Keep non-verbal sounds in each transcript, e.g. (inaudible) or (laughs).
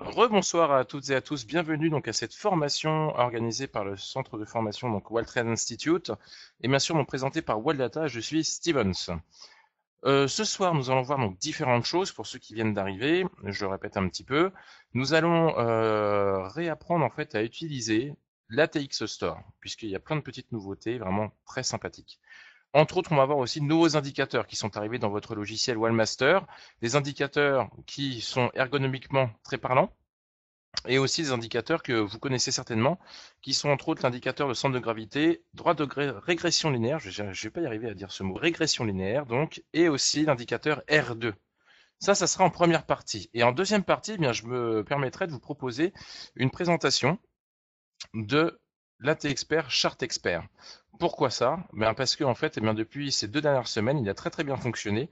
Rebonsoir à toutes et à tous, bienvenue donc à cette formation organisée par le centre de formation donc Trade Institute et bien sûr donc présentée par Waldata, je suis Stevens. Euh, ce soir, nous allons voir donc différentes choses pour ceux qui viennent d'arriver. Je le répète un petit peu. Nous allons euh, réapprendre en fait à utiliser l'ATX Store puisqu'il y a plein de petites nouveautés vraiment très sympathiques. Entre autres, on va avoir aussi de nouveaux indicateurs qui sont arrivés dans votre logiciel Wallmaster, des indicateurs qui sont ergonomiquement très parlants, et aussi des indicateurs que vous connaissez certainement, qui sont entre autres l'indicateur de centre de gravité, droit de régression linéaire, je ne vais pas y arriver à dire ce mot, régression linéaire donc, et aussi l'indicateur R2. Ça, ça sera en première partie. Et en deuxième partie, eh bien, je me permettrai de vous proposer une présentation de là, Chartexpert. charte expert. Pourquoi ça ben Parce que en fait, eh bien, depuis ces deux dernières semaines, il a très très bien fonctionné.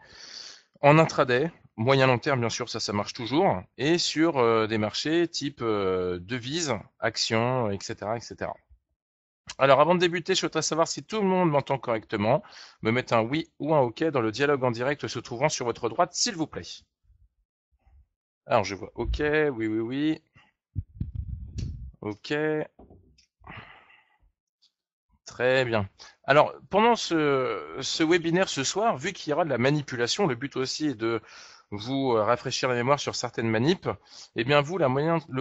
En intraday, moyen long terme, bien sûr, ça, ça marche toujours. Et sur euh, des marchés type euh, devises, actions, etc., etc. Alors, avant de débuter, je voudrais savoir si tout le monde m'entend correctement. Me mettre un oui ou un OK dans le dialogue en direct se trouvant sur votre droite, s'il vous plaît. Alors, je vois OK, oui, oui, oui. OK. Très bien. Alors, pendant ce, webinaire ce soir, vu qu'il y aura de la manipulation, le but aussi est de vous euh, rafraîchir la mémoire sur certaines manips, eh bien vous, le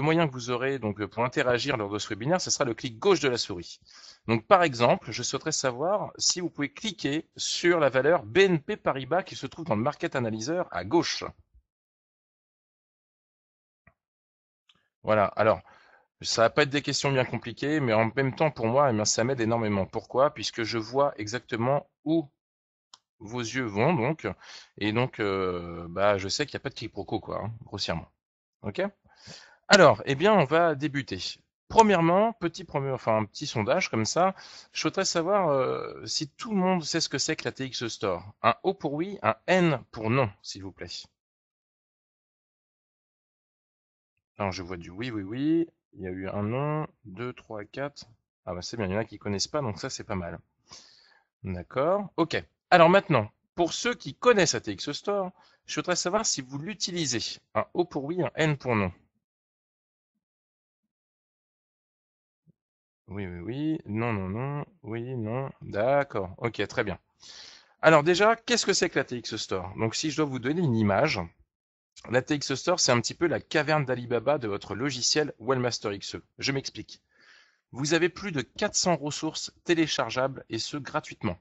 moyen que vous aurez pour interagir lors de ce webinaire, ce sera le clic gauche de la souris. Donc par exemple, je souhaiterais savoir si vous pouvez cliquer sur la valeur BNP Paribas qui se trouve dans le Market Analyzer à gauche. Voilà, alors ça va pas être des questions bien compliquées, mais en même temps, pour moi, eh ça m'aide énormément. Pourquoi Puisque je vois exactement où vos yeux vont, donc, et donc, euh, bah, je sais qu'il n'y a pas de quiproquo, quoi, hein, grossièrement. Ok Alors, eh bien, on va débuter. Premièrement, petit premier, enfin un petit sondage comme ça, je voudrais savoir euh, si tout le monde sait ce que c'est que la TX Store. Un O pour oui, un N pour non, s'il vous plaît. Alors je vois du oui, oui, oui. Il y a eu un nom, deux, trois, quatre. Ah bah c'est bien, il y en a qui ne connaissent pas, donc ça c'est pas mal. D'accord, ok. Alors maintenant, pour ceux qui connaissent ATX Store, je voudrais savoir si vous l'utilisez. Un O pour oui, un N pour non. Oui, oui, oui. Non, non, non. Oui, non. D'accord. Ok, très bien. Alors déjà, qu'est-ce que c'est que l'ATX Store Donc si je dois vous donner une image, la TX Store, c'est un petit peu la caverne d'Alibaba de votre logiciel Wellmaster XE. Je m'explique. Vous avez plus de 400 ressources téléchargeables et ce gratuitement.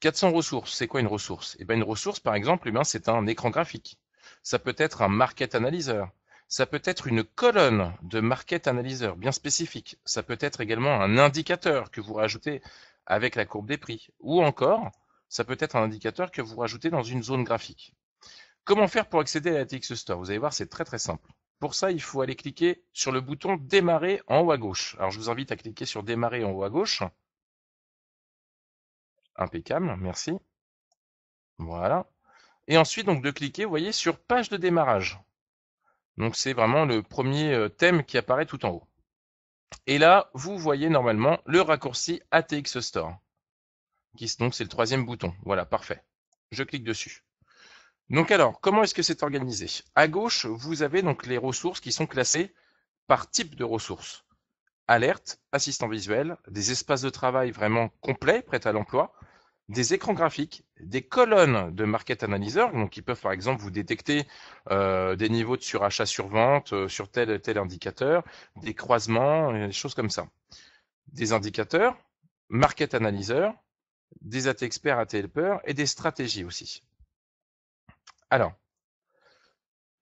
400 ressources, c'est quoi une ressource eh ben, Une ressource, par exemple, eh ben, c'est un écran graphique. Ça peut être un market analyzer. Ça peut être une colonne de market analyzer bien spécifique. Ça peut être également un indicateur que vous rajoutez avec la courbe des prix. Ou encore, ça peut être un indicateur que vous rajoutez dans une zone graphique. Comment faire pour accéder à la Store Vous allez voir, c'est très très simple. Pour ça, il faut aller cliquer sur le bouton démarrer en haut à gauche. Alors je vous invite à cliquer sur démarrer en haut à gauche. Impeccable, merci. Voilà. Et ensuite, donc de cliquer, vous voyez, sur page de démarrage. Donc c'est vraiment le premier euh, thème qui apparaît tout en haut. Et là, vous voyez normalement le raccourci ATX Store. donc c'est le troisième bouton. Voilà, parfait. Je clique dessus. Donc alors, comment est-ce que c'est organisé À gauche, vous avez donc les ressources qui sont classées par type de ressources. Alerte, assistant visuels, des espaces de travail vraiment complets, prêts à l'emploi, des écrans graphiques, des colonnes de market analyzer, donc qui peuvent par exemple vous détecter euh, des niveaux de surachat sur vente euh, sur tel tel indicateur, des croisements, euh, des choses comme ça. Des indicateurs, market analyzer, des AT experts, AT helpers et des stratégies aussi. Alors,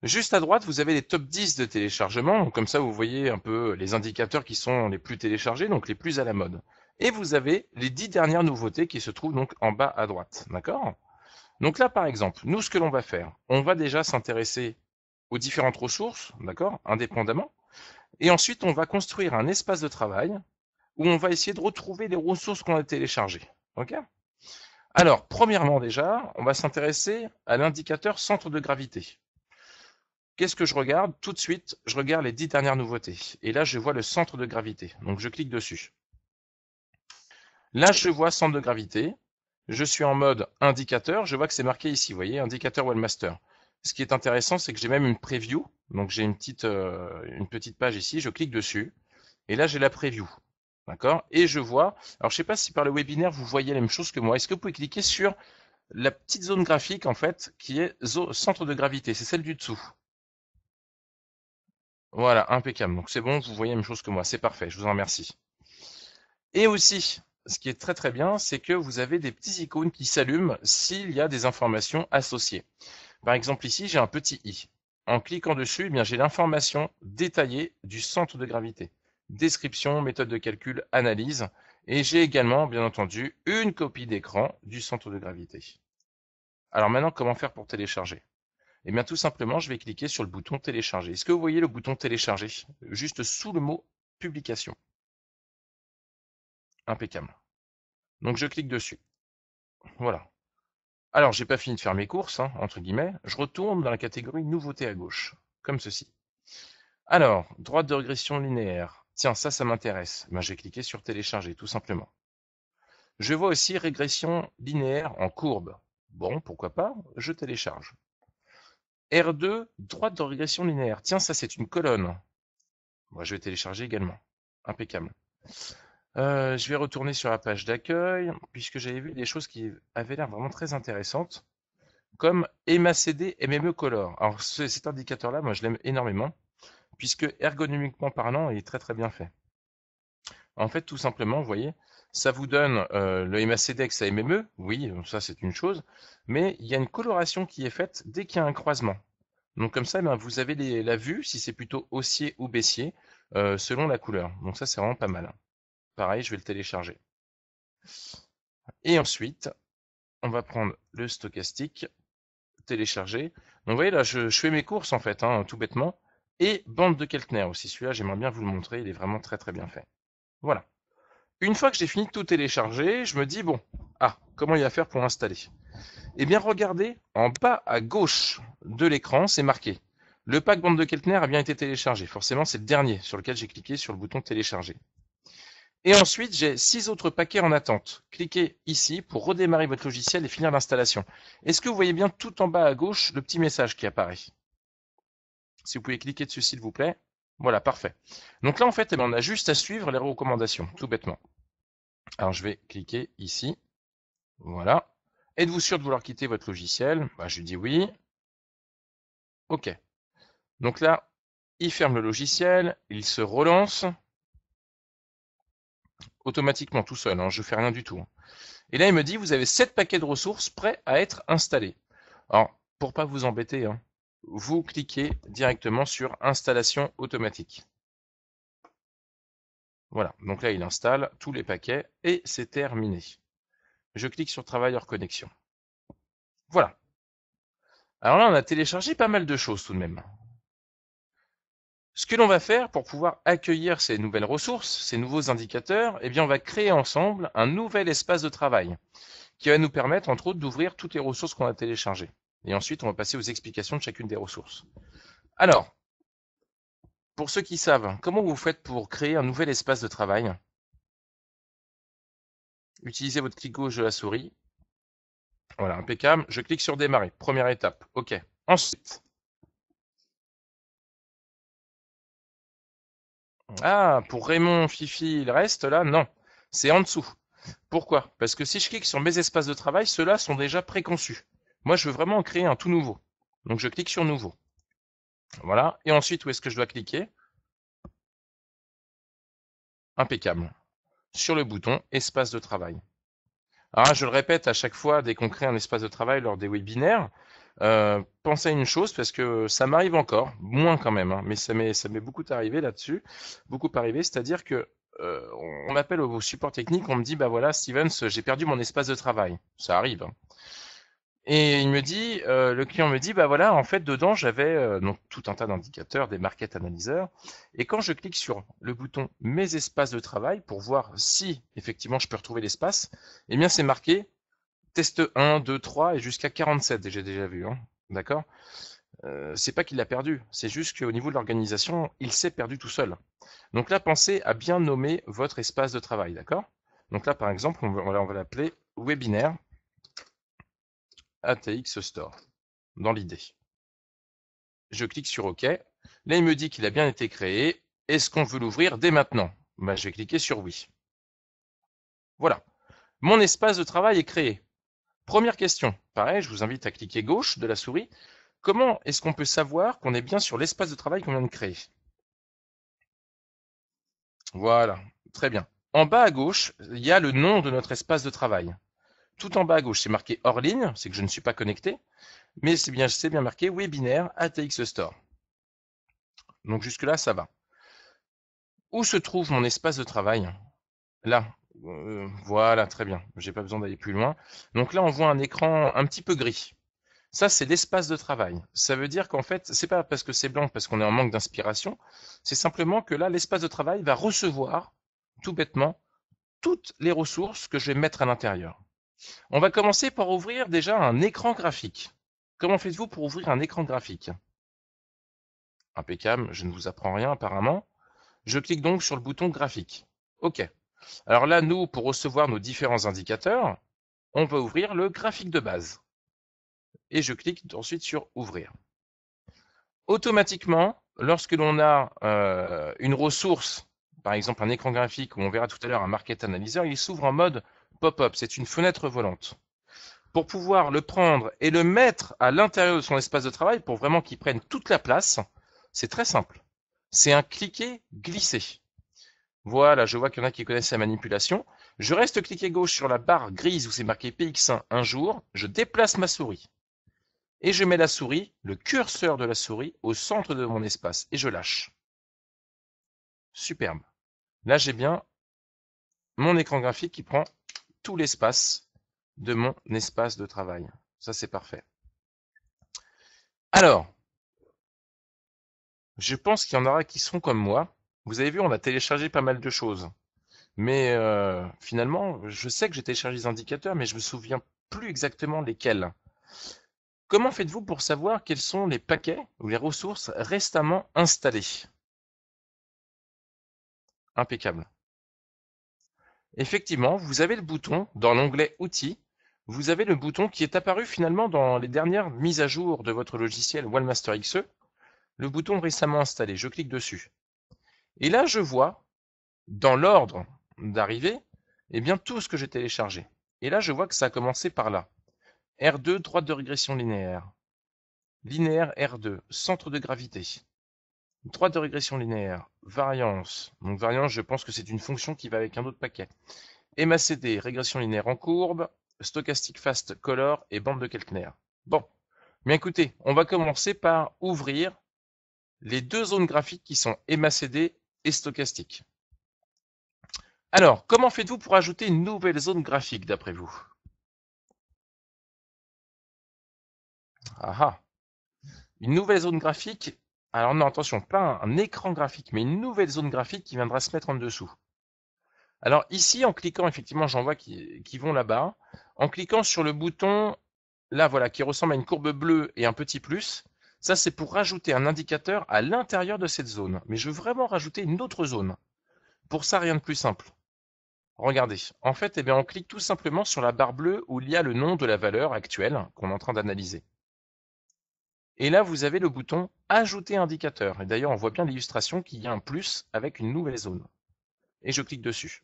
juste à droite, vous avez les top 10 de téléchargement. comme ça, vous voyez un peu les indicateurs qui sont les plus téléchargés, donc les plus à la mode. Et vous avez les 10 dernières nouveautés qui se trouvent donc en bas à droite. D'accord Donc là, par exemple, nous, ce que l'on va faire, on va déjà s'intéresser aux différentes ressources, d'accord Indépendamment. Et ensuite, on va construire un espace de travail où on va essayer de retrouver les ressources qu'on a téléchargées. ok alors, premièrement déjà, on va s'intéresser à l'indicateur centre de gravité. Qu'est-ce que je regarde Tout de suite, je regarde les dix dernières nouveautés. Et là, je vois le centre de gravité. Donc, je clique dessus. Là, je vois centre de gravité. Je suis en mode indicateur. Je vois que c'est marqué ici, vous voyez, indicateur Wellmaster. Ce qui est intéressant, c'est que j'ai même une preview. Donc, j'ai une, petite, euh, une petite page ici. Je clique dessus. Et là, j'ai la preview. D'accord Et je vois, alors je ne sais pas si par le webinaire vous voyez la même chose que moi, est-ce que vous pouvez cliquer sur la petite zone graphique en fait qui est centre de gravité, c'est celle du dessous. Voilà, impeccable. Donc c'est bon, vous voyez la même chose que moi, c'est parfait, je vous en remercie. Et aussi, ce qui est très très bien, c'est que vous avez des petites icônes qui s'allument s'il y a des informations associées. Par exemple ici, j'ai un petit i. En cliquant dessus, eh j'ai l'information détaillée du centre de gravité description, méthode de calcul, analyse. Et j'ai également, bien entendu, une copie d'écran du centre de gravité. Alors maintenant, comment faire pour télécharger Eh bien tout simplement, je vais cliquer sur le bouton télécharger. Est-ce que vous voyez le bouton télécharger juste sous le mot publication Impeccable. Donc je clique dessus. Voilà. Alors j'ai pas fini de faire mes courses, hein, entre guillemets. Je retourne dans la catégorie nouveauté à gauche, comme ceci. Alors, droite de régression linéaire. Tiens, ça, ça m'intéresse. Eh ben, je vais cliquer sur télécharger, tout simplement. Je vois aussi régression linéaire en courbe. Bon, pourquoi pas, je télécharge. R2, droite de régression linéaire. Tiens, ça, c'est une colonne. Moi, je vais télécharger également. Impeccable. Euh, je vais retourner sur la page d'accueil, puisque j'avais vu des choses qui avaient l'air vraiment très intéressantes, comme MACD MME Color. Alors, cet indicateur-là, moi, je l'aime énormément puisque ergonomiquement parlant, il est très très bien fait. En fait, tout simplement, vous voyez, ça vous donne euh, le MACDEX à MME, oui, ça c'est une chose, mais il y a une coloration qui est faite dès qu'il y a un croisement. Donc comme ça, eh ben, vous avez la vue si c'est plutôt haussier ou baissier, euh, selon la couleur. Donc ça, c'est vraiment pas mal. Pareil, je vais le télécharger. Et ensuite, on va prendre le stochastique, télécharger. Donc vous voyez là, je, fais mes courses en fait, hein, tout bêtement et Bande de Keltner aussi. Celui-là, j'aimerais bien vous le montrer, il est vraiment très très bien fait. Voilà. Une fois que j'ai fini de tout télécharger, je me dis, bon, ah, comment il va faire pour l'installer Eh bien, regardez, en bas à gauche de l'écran, c'est marqué. Le pack Bande de Keltner a bien été téléchargé. Forcément, c'est le dernier sur lequel j'ai cliqué sur le bouton télécharger. Et ensuite, j'ai six autres paquets en attente. Cliquez ici pour redémarrer votre logiciel et finir l'installation. Est-ce que vous voyez bien tout en bas à gauche le petit message qui apparaît si vous pouvez cliquer dessus, s'il vous plaît. Voilà, parfait. Donc là, en fait, eh ben, on a juste à suivre les recommandations, tout bêtement. Alors, je vais cliquer ici. Voilà. Êtes-vous sûr de vouloir quitter votre logiciel bah, Je dis oui. OK. Donc là, il ferme le logiciel, il se relance automatiquement tout seul, hein, je ne fais rien du tout. Hein. Et là, il me dit, vous avez 7 paquets de ressources prêts à être installés. Alors, pour ne pas vous embêter, hein, vous cliquez directement sur installation automatique. Voilà, donc là il installe tous les paquets et c'est terminé. Je clique sur Travailleur connexion. Voilà. Alors là on a téléchargé pas mal de choses tout de même. Ce que l'on va faire pour pouvoir accueillir ces nouvelles ressources, ces nouveaux indicateurs, eh bien on va créer ensemble un nouvel espace de travail qui va nous permettre entre autres d'ouvrir toutes les ressources qu'on a téléchargées. Et ensuite, on va passer aux explications de chacune des ressources. Alors, pour ceux qui savent, comment vous faites pour créer un nouvel espace de travail Utilisez votre clic gauche de la souris. Voilà, impeccable. Je clique sur démarrer. Première étape. OK. Ensuite. Ah, pour Raymond, Fifi, il reste là Non, c'est en dessous. Pourquoi Parce que si je clique sur mes espaces de travail, ceux-là sont déjà préconçus. Moi, je veux vraiment créer un tout nouveau. Donc, je clique sur Nouveau. Voilà. Et ensuite, où est-ce que je dois cliquer Impeccable. Sur le bouton Espace de travail. Alors, ah, je le répète à chaque fois dès qu'on crée un espace de travail lors des webinaires, euh, pensez à une chose parce que ça m'arrive encore, moins quand même, hein, mais ça m'est beaucoup arrivé là-dessus, beaucoup arrivé, c'est-à-dire que euh, m'appelle au support technique, on me dit bah voilà Stevens, j'ai perdu mon espace de travail. Ça arrive. Hein. Et il me dit, euh, le client me dit, bah voilà, en fait, dedans, j'avais euh, tout un tas d'indicateurs, des market analyseurs. Et quand je clique sur le bouton Mes espaces de travail pour voir si effectivement je peux retrouver l'espace, eh bien, c'est marqué test 1, 2, 3 et jusqu'à 47. J'ai déjà vu, hein. d'accord. Euh, c'est pas qu'il l'a perdu, c'est juste qu'au niveau de l'organisation, il s'est perdu tout seul. Donc là, pensez à bien nommer votre espace de travail, d'accord. Donc là, par exemple, on va l'appeler webinaire ATX Store, dans l'idée. Je clique sur OK. Là, il me dit qu'il a bien été créé. Est-ce qu'on veut l'ouvrir dès maintenant ben, Je vais cliquer sur Oui. Voilà. Mon espace de travail est créé. Première question. Pareil, je vous invite à cliquer gauche de la souris. Comment est-ce qu'on peut savoir qu'on est bien sur l'espace de travail qu'on vient de créer Voilà, très bien. En bas à gauche, il y a le nom de notre espace de travail tout en bas à gauche, c'est marqué hors ligne, c'est que je ne suis pas connecté, mais c'est bien, bien marqué webinaire ATX Store. Donc jusque-là, ça va. Où se trouve mon espace de travail Là. Euh, voilà, très bien. je n'ai pas besoin d'aller plus loin. Donc là, on voit un écran un petit peu gris. Ça, c'est l'espace de travail. Ça veut dire qu'en fait, ce n'est pas parce que c'est blanc, parce qu'on est en manque d'inspiration. C'est simplement que là, l'espace de travail va recevoir, tout bêtement, toutes les ressources que je vais mettre à l'intérieur. On va commencer par ouvrir déjà un écran graphique. Comment faites-vous pour ouvrir un écran graphique Impeccable, je ne vous apprends rien apparemment. Je clique donc sur le bouton graphique. OK. Alors là, nous, pour recevoir nos différents indicateurs, on va ouvrir le graphique de base. Et je clique ensuite sur ouvrir. Automatiquement, lorsque l'on a euh, une ressource, par exemple un écran graphique, où on verra tout à l'heure un market analyzer, il s'ouvre en mode pop-up, c'est une fenêtre volante. Pour pouvoir le prendre et le mettre à l'intérieur de son espace de travail pour vraiment qu'il prenne toute la place, c'est très simple. C'est un cliquer, glisser. Voilà, je vois qu'il y en a qui connaissent la manipulation. Je reste cliqué gauche sur la barre grise où c'est marqué PX1 un jour, je déplace ma souris. Et je mets la souris, le curseur de la souris, au centre de mon espace et je lâche. Superbe. Là, j'ai bien mon écran graphique qui prend l'espace de mon espace de travail. Ça, c'est parfait. Alors, je pense qu'il y en aura qui sont comme moi. Vous avez vu, on a téléchargé pas mal de choses. Mais euh, finalement, je sais que j'ai téléchargé des indicateurs, mais je me souviens plus exactement lesquels. Comment faites-vous pour savoir quels sont les paquets ou les ressources récemment installées Impeccable. Effectivement, vous avez le bouton dans l'onglet Outils. Vous avez le bouton qui est apparu finalement dans les dernières mises à jour de votre logiciel OneMaster XE. Le bouton récemment installé, je clique dessus. Et là, je vois dans l'ordre d'arrivée, eh bien tout ce que j'ai téléchargé. Et là, je vois que ça a commencé par là. R2, droite de régression linéaire. Linéaire R2, centre de gravité droite de régression linéaire, variance. Donc variance, je pense que c'est une fonction qui va avec un autre paquet. MACD, régression linéaire en courbe, stochastic fast color et bande de Keltner. Bon, mais écoutez, on va commencer par ouvrir les deux zones graphiques qui sont MACD et stochastique. Alors, comment faites-vous pour ajouter une nouvelle zone graphique d'après vous ah, ah Une nouvelle zone graphique, alors non, attention, pas un, écran graphique, mais une nouvelle zone graphique qui viendra se mettre en dessous. Alors ici, en cliquant, effectivement, j'en vois qui, vont là-bas. En cliquant sur le bouton, là, voilà, qui ressemble à une courbe bleue et un petit plus, ça, c'est pour rajouter un indicateur à l'intérieur de cette zone. Mais je veux vraiment rajouter une autre zone. Pour ça, rien de plus simple. Regardez, en fait, eh on clique tout simplement sur la barre bleue où il y a le nom de la valeur actuelle qu'on est en train d'analyser. Et là, vous avez le bouton Ajouter indicateur. Et d'ailleurs, on voit bien l'illustration qu'il y a un plus avec une nouvelle zone. Et je clique dessus.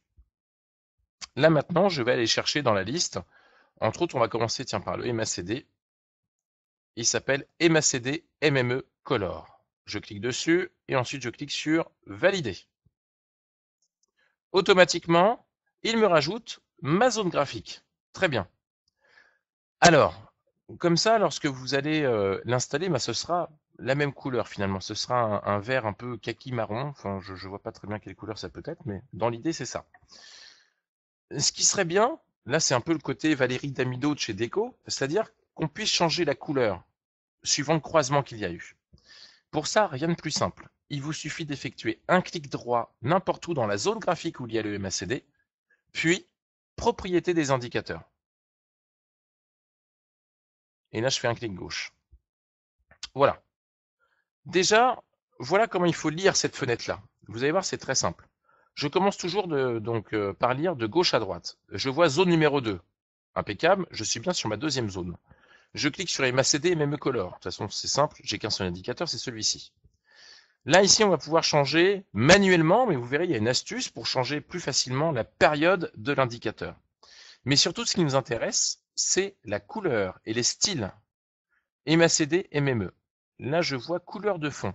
Là maintenant, je vais aller chercher dans la liste. Entre autres, on va commencer tiens, par le MACD. Il s'appelle MACD MME Color. Je clique dessus et ensuite je clique sur Valider. Automatiquement, il me rajoute ma zone graphique. Très bien. Alors, comme ça, lorsque vous allez euh, l'installer, bah, ce sera la même couleur finalement. Ce sera un, vert un peu kaki marron. Enfin, je ne vois pas très bien quelle couleur ça peut être, mais dans l'idée, c'est ça. Ce qui serait bien, là, c'est un peu le côté Valérie Damido de chez Deco, c'est-à-dire qu'on puisse changer la couleur suivant le croisement qu'il y a eu. Pour ça, rien de plus simple. Il vous suffit d'effectuer un clic droit n'importe où dans la zone graphique où il y a le MACD, puis propriété des indicateurs. Et là, je fais un clic gauche. Voilà. Déjà, voilà comment il faut lire cette fenêtre-là. Vous allez voir, c'est très simple. Je commence toujours donc, euh, par lire de gauche à droite. Je vois zone numéro 2. Impeccable, je suis bien sur ma deuxième zone. Je clique sur MACD et même color. De toute façon, c'est simple, j'ai qu'un seul indicateur, c'est celui-ci. Là, ici, on va pouvoir changer manuellement, mais vous verrez, il y a une astuce pour changer plus facilement la période de l'indicateur. Mais surtout, ce qui nous intéresse, c'est la couleur et les styles. MACD, MME. Là, je vois couleur de fond.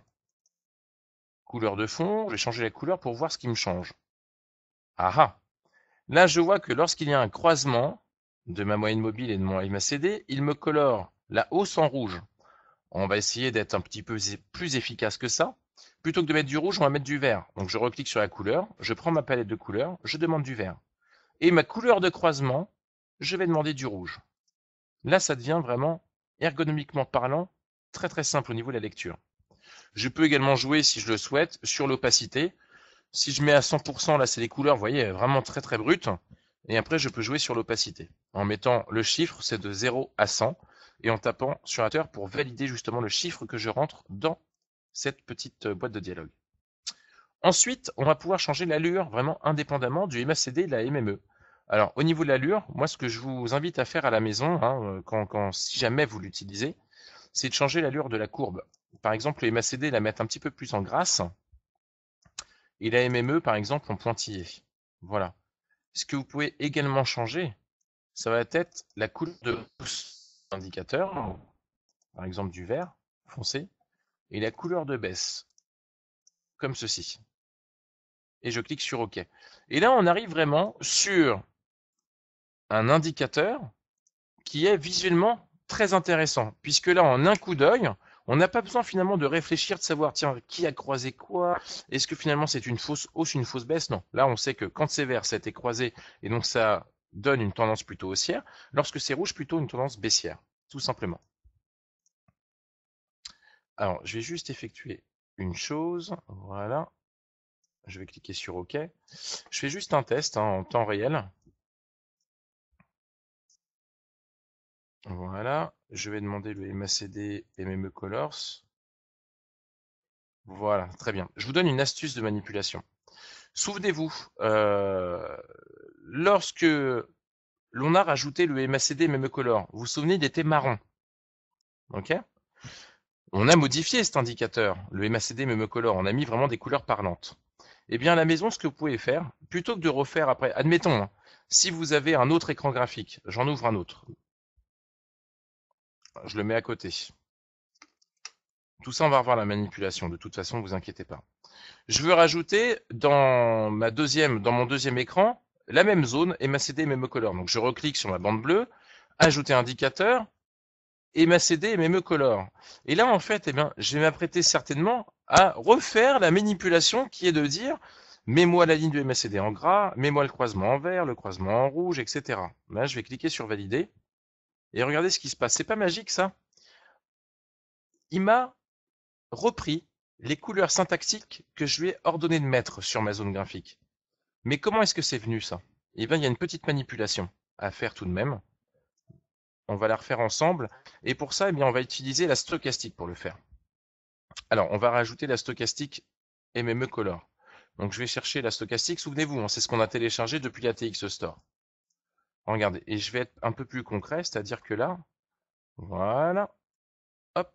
Couleur de fond, je vais changer la couleur pour voir ce qui me change. Ah ah Là, je vois que lorsqu'il y a un croisement de ma moyenne mobile et de mon MACD, il me colore la hausse en rouge. On va essayer d'être un petit peu plus efficace que ça. Plutôt que de mettre du rouge, on va mettre du vert. Donc je reclique sur la couleur, je prends ma palette de couleurs, je demande du vert. Et ma couleur de croisement, je vais demander du rouge. Là, ça devient vraiment, ergonomiquement parlant, très très simple au niveau de la lecture. Je peux également jouer, si je le souhaite, sur l'opacité. Si je mets à 100%, là c'est les couleurs, vous voyez, vraiment très très brutes. Et après, je peux jouer sur l'opacité. En mettant le chiffre, c'est de 0 à 100, et en tapant sur la pour valider justement le chiffre que je rentre dans cette petite euh, boîte de dialogue. Ensuite, on va pouvoir changer l'allure vraiment indépendamment du MACD et de la MME. Alors, au niveau de l'allure, moi, ce que je vous invite à faire à la maison, hein, euh, quand, si jamais vous l'utilisez, c'est de changer l'allure de la courbe. Par exemple, les MACD la mettre un petit peu plus en grasse et la MME, par exemple, en pointillé. Voilà. Ce que vous pouvez également changer, ça va être la couleur de l'indicateur, par exemple du vert foncé, et la couleur de baisse, comme ceci. Et je clique sur OK. Et là, on arrive vraiment sur un indicateur qui est visuellement très intéressant, puisque là, en un coup d'œil, on n'a pas besoin finalement de réfléchir, de savoir, tiens, qui a croisé quoi Est-ce que finalement c'est une fausse hausse, une fausse baisse Non. Là, on sait que quand c'est vert, été croisé, et donc ça donne une tendance plutôt haussière. Lorsque c'est rouge, plutôt une tendance baissière, tout simplement. Alors, je vais juste effectuer une chose. Voilà. Je vais cliquer sur OK. Je fais juste un test hein, en temps réel Voilà, je vais demander le MACD MME e colors. Voilà, très bien. Je vous donne une astuce de manipulation. Souvenez-vous, euh, lorsque l'on a rajouté le MACD MME color, vous vous souvenez, il était marron. OK On a modifié cet indicateur, le MACD MME color, on a mis vraiment des couleurs parlantes. Eh bien, à la maison, ce que vous pouvez faire, plutôt que de refaire après, admettons, hein, si vous avez un autre écran graphique, j'en ouvre un autre, je le mets à côté. Tout ça, on va revoir la manipulation. De toute façon, ne vous inquiétez pas. Je veux rajouter dans, ma deuxième, dans mon deuxième écran la même zone MACD et MME Color. Donc je reclique sur ma bande bleue, ajouter indicateur, MACD et MME Color. Et là, en fait, eh bien, je vais m'apprêter certainement à refaire la manipulation qui est de dire mets-moi la ligne de MACD en gras, mets-moi le croisement en vert, le croisement en rouge, etc. Là, je vais cliquer sur valider. Et regardez ce qui se passe. C'est pas magique ça Il m'a repris les couleurs syntaxiques que je lui ai ordonné de mettre sur ma zone graphique. Mais comment est-ce que c'est venu ça Eh bien, il y a une petite manipulation à faire tout de même. On va la refaire ensemble. Et pour ça, eh bien, on va utiliser la stochastique pour le faire. Alors, on va rajouter la stochastique MME Color. Donc, je vais chercher la stochastique. Souvenez-vous, hein, c'est ce qu'on a téléchargé depuis la TX Store. Regardez, et je vais être un peu plus concret, c'est-à-dire que là, voilà, hop.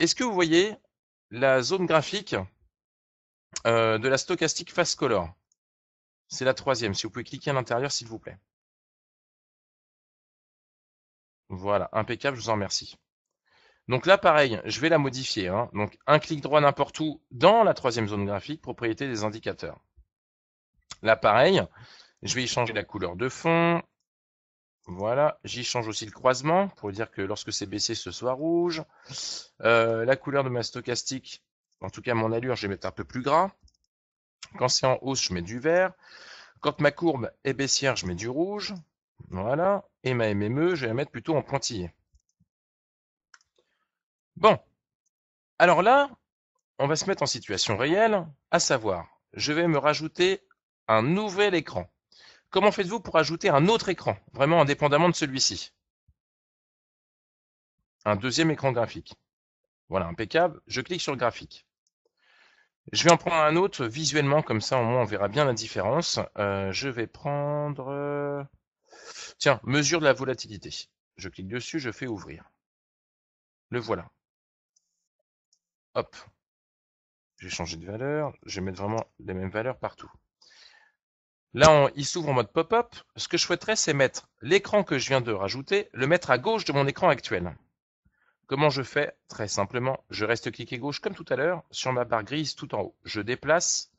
Est-ce que vous voyez la zone graphique euh, de la stochastique face color C'est la troisième, si vous pouvez cliquer à l'intérieur, s'il vous plaît. Voilà, impeccable, je vous en remercie. Donc là, pareil, je vais la modifier. Hein. Donc un clic droit n'importe où dans la troisième zone graphique, propriété des indicateurs. Là, pareil, je vais y changer la couleur de fond. Voilà, j'y change aussi le croisement pour dire que lorsque c'est baissé, ce soit rouge. Euh, la couleur de ma stochastique, en tout cas mon allure, je vais mettre un peu plus gras. Quand c'est en hausse, je mets du vert. Quand ma courbe est baissière, je mets du rouge. Voilà. Et ma MME, je vais la mettre plutôt en pointillé. Bon. Alors là, on va se mettre en situation réelle, à savoir, je vais me rajouter un nouvel écran. Comment faites-vous pour ajouter un autre écran, vraiment indépendamment de celui-ci Un deuxième écran graphique. Voilà, impeccable. Je clique sur le graphique. Je vais en prendre un autre visuellement, comme ça au moins on verra bien la différence. Euh, je vais prendre... Euh, tiens, mesure de la volatilité. Je clique dessus, je fais ouvrir. Le voilà. Hop. J'ai changé de valeur. Je vais mettre vraiment les mêmes valeurs partout. Là, il s'ouvre en mode pop-up. Ce que je souhaiterais, c'est mettre l'écran que je viens de rajouter, le mettre à gauche de mon écran actuel. Comment je fais Très simplement, je reste cliqué gauche comme tout à l'heure sur ma barre grise tout en haut. Je déplace.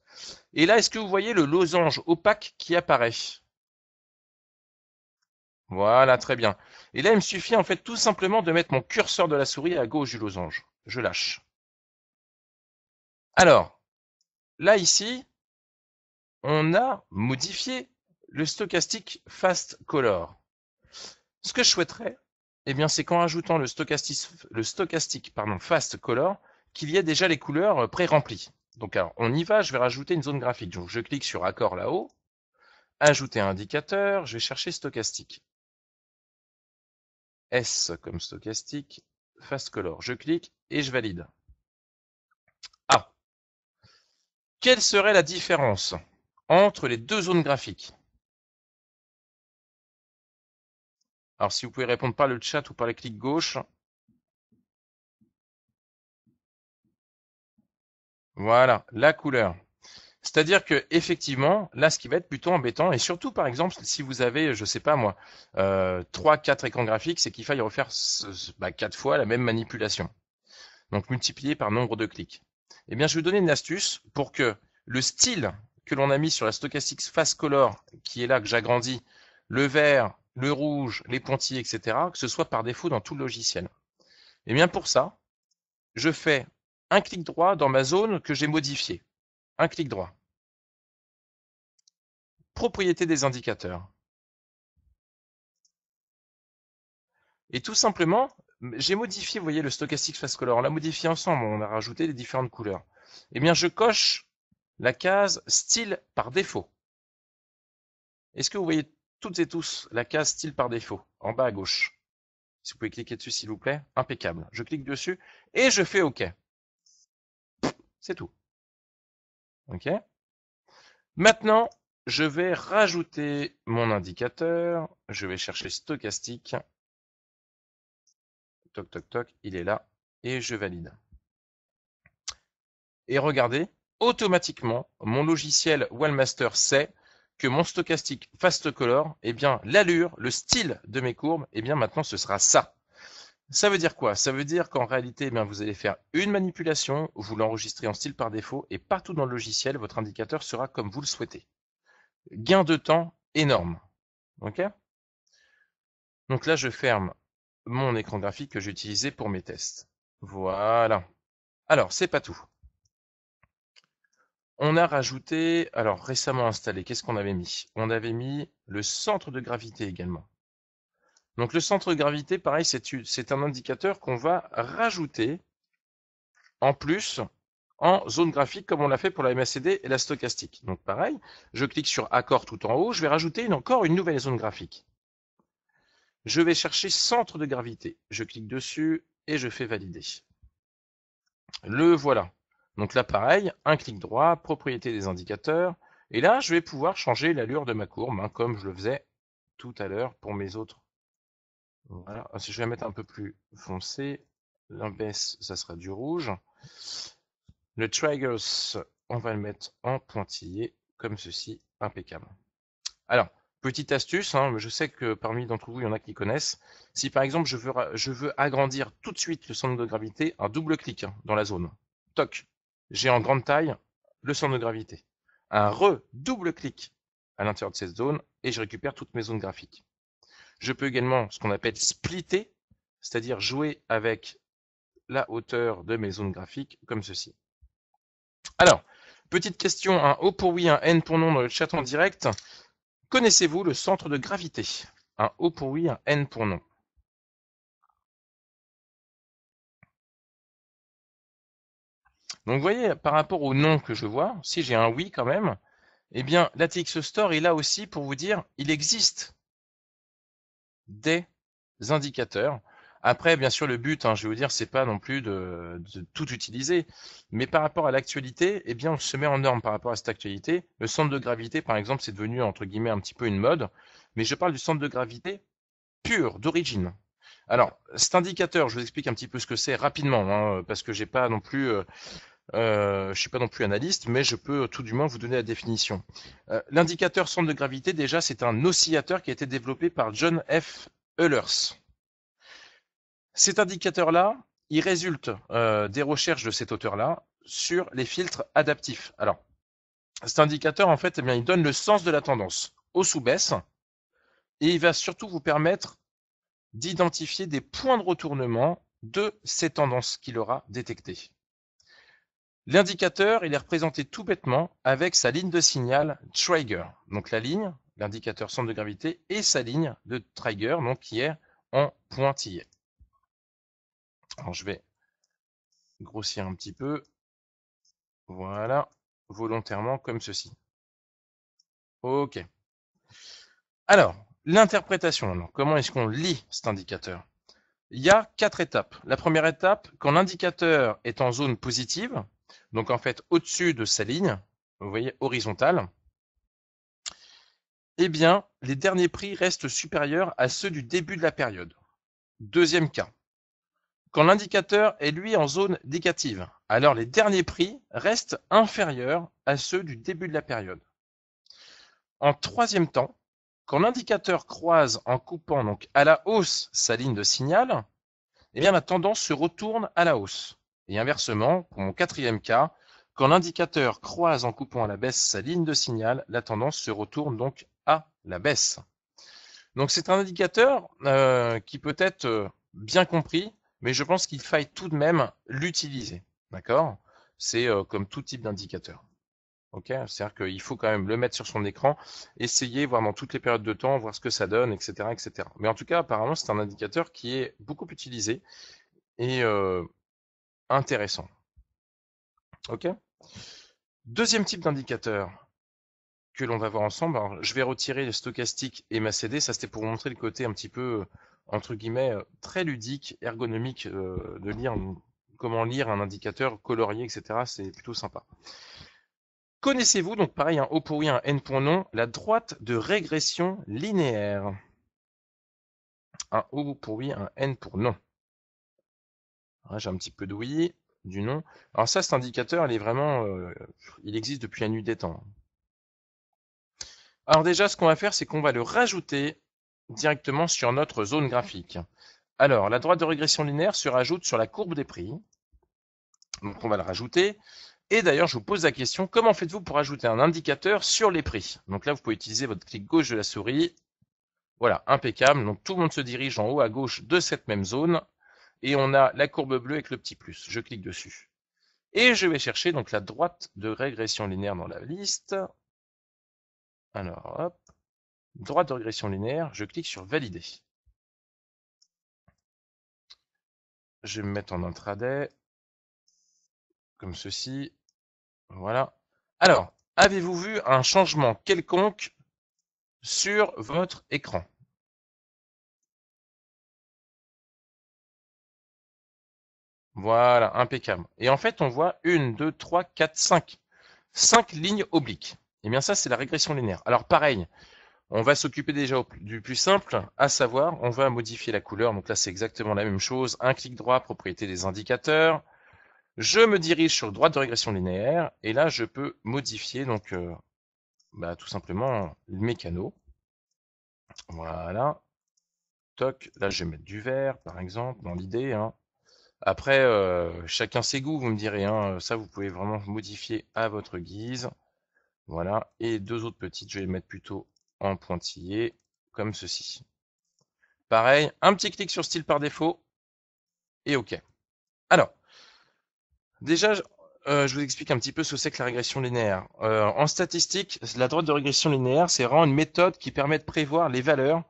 Et là, est-ce que vous voyez le losange opaque qui apparaît Voilà, très bien. Et là, il me suffit en fait tout simplement de mettre mon curseur de la souris à gauche du losange. Je lâche. Alors, là ici, on a modifié le stochastique fast color. Ce que je souhaiterais, eh bien, c'est qu'en ajoutant le stochastique, fast color, qu'il y ait déjà les couleurs euh, pré-remplies. Donc, on y va, je vais rajouter une zone graphique. Donc, je clique sur accord là-haut, ajouter un indicateur, je vais chercher stochastique. S comme stochastique, fast color. Je clique et je valide. Ah. Quelle serait la différence entre les deux zones graphiques. Alors si vous pouvez répondre par le chat ou par les clics gauche. Voilà, la couleur. C'est-à-dire que effectivement, là, ce qui va être plutôt embêtant, et surtout par exemple, si vous avez, je ne sais pas moi, euh, trois, 4 écrans graphiques, c'est qu'il faille refaire bah, quatre fois la même manipulation. Donc multiplié par nombre de clics. Eh bien, je vais vous donner une astuce pour que le style que l'on a mis sur la stochastique face color, qui est là que j'agrandis, le vert, le rouge, les pointillés, etc., que ce soit par défaut dans tout le logiciel. Et eh bien pour ça, je fais un clic droit dans ma zone que j'ai modifiée. Un clic droit. propriété des indicateurs. Et tout simplement, j'ai modifié, vous voyez, le stochastique face color. On l'a modifié ensemble, on a rajouté les différentes couleurs. et eh bien, je coche la case style par défaut. Est-ce que vous voyez toutes et tous la case style par défaut en bas à gauche Si vous pouvez cliquer dessus s'il vous plaît, impeccable. Je clique dessus et je fais OK. C'est tout. OK Maintenant, je vais rajouter mon indicateur. Je vais chercher stochastique. Toc, toc, toc, il est là. Et je valide. Et regardez, automatiquement, mon logiciel Wellmaster sait que mon stochastique fast color, eh bien, l'allure, le style de mes courbes, eh bien, maintenant, ce sera ça. Ça veut dire quoi Ça veut dire qu'en réalité, eh vous allez faire une manipulation, vous l'enregistrez en style par défaut, et partout dans le logiciel, votre indicateur sera comme vous le souhaitez. Gain de temps énorme. OK Donc là, je ferme mon écran graphique que j'utilisais pour mes tests. Voilà. Alors, c'est pas tout. On a rajouté, alors récemment installé, qu'est-ce qu'on avait mis On avait mis le centre de gravité également. Donc le centre de gravité, pareil, c'est un indicateur qu'on va rajouter en plus en zone graphique comme on l'a fait pour la MACD et la stochastique. Donc pareil, je clique sur accord tout en haut, je vais rajouter encore une nouvelle zone graphique. Je vais chercher centre de gravité. Je clique dessus et je fais valider. Le voilà. Donc là, pareil, un clic droit, propriété des indicateurs. Et là, je vais pouvoir changer l'allure de ma courbe, hein, comme je le faisais tout à l'heure pour mes autres. Voilà. Ah, si je vais mettre un peu plus foncé, baisse, ça sera du rouge. Le triggers, on va le mettre en pointillé, comme ceci, impeccable. Alors, petite astuce, hein, je sais que parmi d'entre vous, il y en a qui connaissent. Si par exemple, je veux, agrandir tout de suite le centre de gravité, un double clic hein, dans la zone. Toc, j'ai en grande taille le centre de gravité. Un re-double clic à l'intérieur de cette zone et je récupère toutes mes zones graphiques. Je peux également ce qu'on appelle splitter, c'est-à-dire jouer avec la hauteur de mes zones graphiques comme ceci. Alors, petite question, un O pour oui, un N pour non dans le chat en direct. Connaissez-vous le centre de gravité Un O pour oui, un N pour non. Donc vous voyez, par rapport au nom que je vois, si j'ai un oui quand même, eh bien l'ATX Store est là aussi pour vous dire il existe des indicateurs. Après, bien sûr, le but, hein, je vais vous dire, c'est pas non plus de, tout utiliser, mais par rapport à l'actualité, eh bien, on se met en norme par rapport à cette actualité. Le centre de gravité, par exemple, c'est devenu entre guillemets un petit peu une mode, mais je parle du centre de gravité pur, d'origine. Alors, cet indicateur, je vous explique un petit peu ce que c'est rapidement, hein, parce que j'ai pas non plus. Euh, euh, je ne suis pas non plus analyste, mais je peux tout du moins vous donner la définition. Euh, l'indicateur centre de gravité, déjà, c'est un oscillateur qui a été développé par John F. Eulers. Cet indicateur-là, il résulte euh, des recherches de cet auteur-là sur les filtres adaptifs. Alors, cet indicateur, en fait, eh il donne le sens de la tendance, hausse ou baisse, et il va surtout vous permettre d'identifier des points de retournement de ces tendances qu'il aura détectées. L'indicateur, il est représenté tout bêtement avec sa ligne de signal Trigger. Donc la ligne, l'indicateur centre de gravité, et sa ligne de Trigger, donc qui est en pointillé. Alors je vais grossir un petit peu. Voilà, volontairement comme ceci. Ok. Alors, l'interprétation. Comment est-ce qu'on lit cet indicateur Il y a quatre étapes. La première étape, quand l'indicateur est en zone positive, donc en fait, au-dessus de sa ligne, vous voyez, horizontale, eh bien, les derniers prix restent supérieurs à ceux du début de la période. Deuxième cas. Quand l'indicateur est lui en zone négative, alors les derniers prix restent inférieurs à ceux du début de la période. En troisième temps, quand l'indicateur croise en coupant donc à la hausse sa ligne de signal, eh bien la tendance se retourne à la hausse et inversement, pour mon quatrième cas, quand l'indicateur croise en coupant à la baisse sa ligne de signal, la tendance se retourne donc à la baisse. Donc c'est un indicateur euh, qui peut être euh, bien compris, mais je pense qu'il faille tout de même l'utiliser. D'accord C'est euh, comme tout type d'indicateur. Ok, C'est-à-dire qu'il faut quand même le mettre sur son écran, essayer, voir dans toutes les périodes de temps, voir ce que ça donne, etc. etc. Mais en tout cas, apparemment, c'est un indicateur qui est beaucoup utilisé. Et intéressant. OK Deuxième type d'indicateur que l'on va voir ensemble. je vais retirer le stochastique et ma CD. Ça, c'était pour montrer le côté un petit peu, euh, entre guillemets, euh, très ludique, ergonomique euh, de lire comment lire un indicateur, colorié, etc. C'est plutôt sympa. Connaissez-vous, donc pareil, un O pour oui, un N pour non, la droite de régression linéaire Un O pour oui, un N pour non j'ai un petit peu d'ouïe du nom. Alors ça, cet indicateur, il est vraiment, euh, il existe depuis la nuit des temps. Alors déjà, ce qu'on va faire, c'est qu'on va le rajouter directement sur notre zone graphique. Alors, la droite de régression linéaire se rajoute sur la courbe des prix. Donc on va le rajouter. Et d'ailleurs, je vous pose la question, comment faites-vous pour ajouter un indicateur sur les prix Donc là, vous pouvez utiliser votre clic gauche de la souris. Voilà, impeccable. Donc tout le monde se dirige en haut à gauche de cette même zone et on a la courbe bleue avec le petit plus. Je clique dessus. Et je vais chercher donc la droite de régression linéaire dans la liste. Alors, hop, droite de régression linéaire, je clique sur valider. Je vais me mettre en intraday, comme ceci. Voilà. Alors, avez-vous vu un changement quelconque sur votre écran Voilà, impeccable. Et en fait, on voit une, deux, trois, quatre, cinq. Cinq lignes obliques. Et eh bien ça, c'est la régression linéaire. Alors pareil, on va s'occuper déjà du plus simple, à savoir, on va modifier la couleur. Donc là, c'est exactement la même chose. Un clic droit, propriété des indicateurs. Je me dirige sur le droite de régression linéaire. Et là, je peux modifier donc euh, bah, tout simplement mes canaux. Voilà. Toc, là, je vais mettre du vert, par exemple, dans l'idée. Hein. Après, euh, chacun ses goûts, vous me direz. Hein, euh, ça, vous pouvez vraiment modifier à votre guise. Voilà. Et deux autres petites, je vais les mettre plutôt en pointillé, comme ceci. Pareil, un petit clic sur style par défaut. Et OK. Alors, déjà, je euh, vous explique un petit peu ce que c'est que la régression linéaire. en statistique, la droite de régression linéaire, c'est vraiment une méthode qui permet de prévoir les valeurs,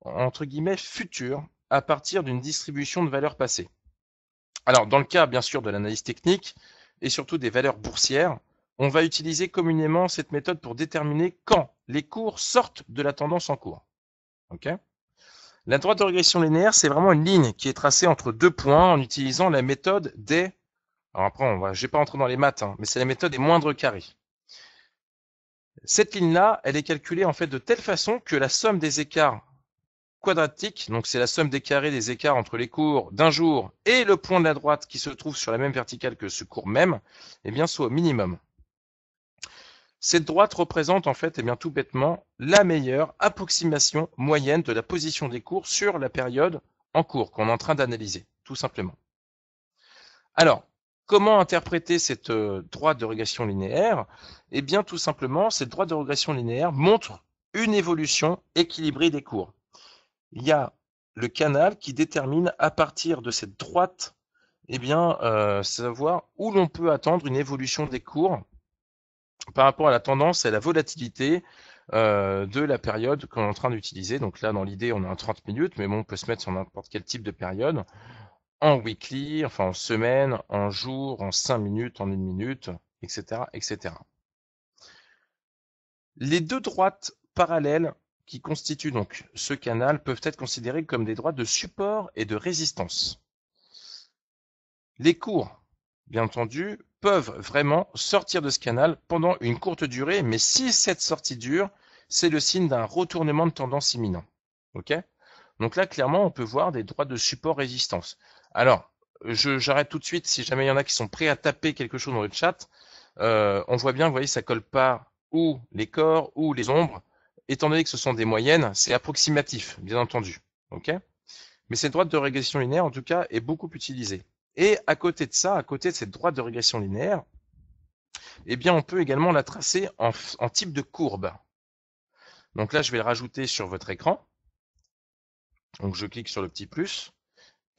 entre guillemets, futures, à partir d'une distribution de valeurs passées. Alors, dans le cas, bien sûr, de l'analyse technique et surtout des valeurs boursières, on va utiliser communément cette méthode pour déterminer quand les cours sortent de la tendance en cours. la droite de régression linéaire, c'est vraiment une ligne qui est tracée entre deux points en utilisant la méthode des... Alors après, on va... vais pas rentrer dans les maths, hein, mais c'est la méthode des moindres carrés. Cette ligne-là, elle est calculée en fait de telle façon que la somme des écarts quadratique, donc c'est la somme des carrés des écarts entre les cours d'un jour et le point de la droite qui se trouve sur la même verticale que ce cours même, eh bien, soit au minimum. Cette droite représente en fait, eh bien, tout bêtement, la meilleure approximation moyenne de la position des cours sur la période en cours qu'on est en train d'analyser, tout simplement. Alors, comment interpréter cette euh, droite de régression linéaire Eh bien, tout simplement, cette droite de régression linéaire montre une évolution équilibrée des cours il y a le canal qui détermine à partir de cette droite, eh bien, euh, savoir où l'on peut attendre une évolution des cours par rapport à la tendance et à la volatilité euh, de la période qu'on est en train d'utiliser. Donc là, dans l'idée, on est en 30 minutes, mais bon, on peut se mettre sur n'importe quel type de période, en weekly, enfin en semaine, en jour, en 5 minutes, en 1 minute, etc., etc. Les deux droites parallèles qui constituent donc ce canal peuvent être considérés comme des droits de support et de résistance. Les cours, bien entendu, peuvent vraiment sortir de ce canal pendant une courte durée, mais si cette sortie dure, c'est le signe d'un retournement de tendance imminent. Donc là, clairement, on peut voir des droits de support-résistance. Alors, j'arrête tout de suite si jamais il y en a qui sont prêts à taper quelque chose dans le chat. Euh, on voit bien, vous voyez, ça colle pas ou les corps ou les ombres étant donné que ce sont des moyennes, c'est approximatif, bien entendu. ok Mais cette droite de régression linéaire, en tout cas, est beaucoup utilisée. Et à côté de ça, à côté de cette droite de régression linéaire, eh bien, on peut également la tracer en, type de courbe. Donc là, je vais le rajouter sur votre écran. Donc je clique sur le petit plus.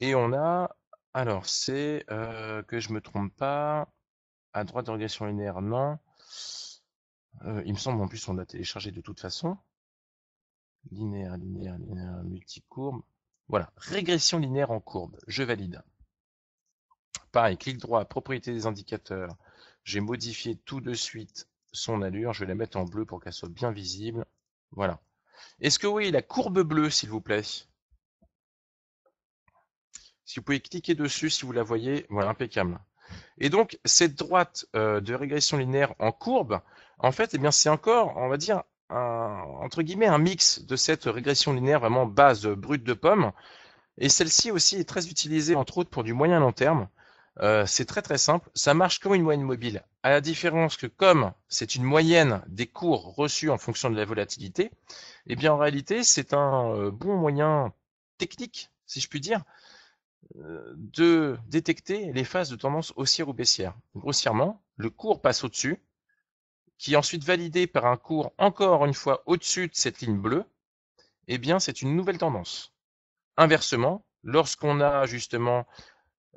Et on a, alors c'est, euh, que je me trompe pas, à droite de régression linéaire, non. Euh, il me semble en plus on l'a téléchargé de toute façon. Linéaire, linéaire, linéaire, multicourbe. Voilà, régression linéaire en courbe. Je valide. Pareil, clic droit, propriété des indicateurs. J'ai modifié tout de suite son allure. Je vais la mettre en bleu pour qu'elle soit bien visible. Voilà. Est-ce que oui, la courbe bleue, s'il vous plaît Si vous pouvez cliquer dessus, si vous la voyez, voilà, impeccable. Et donc, cette droite euh, de régression linéaire en courbe, en fait, eh bien, c'est encore, on va dire, un, entre guillemets, un mix de cette régression linéaire vraiment base euh, brute de pomme. Et celle-ci aussi est très utilisée, entre autres, pour du moyen long terme. Euh, c'est très très simple. Ça marche comme une moyenne mobile. À la différence que comme c'est une moyenne des cours reçus en fonction de la volatilité, eh bien en réalité c'est un euh, bon moyen technique, si je puis dire, de détecter les phases de tendance haussière ou baissière. Grossièrement, le cours passe au-dessus, qui est ensuite validé par un cours encore une fois au-dessus de cette ligne bleue, eh bien c'est une nouvelle tendance. Inversement, lorsqu'on a justement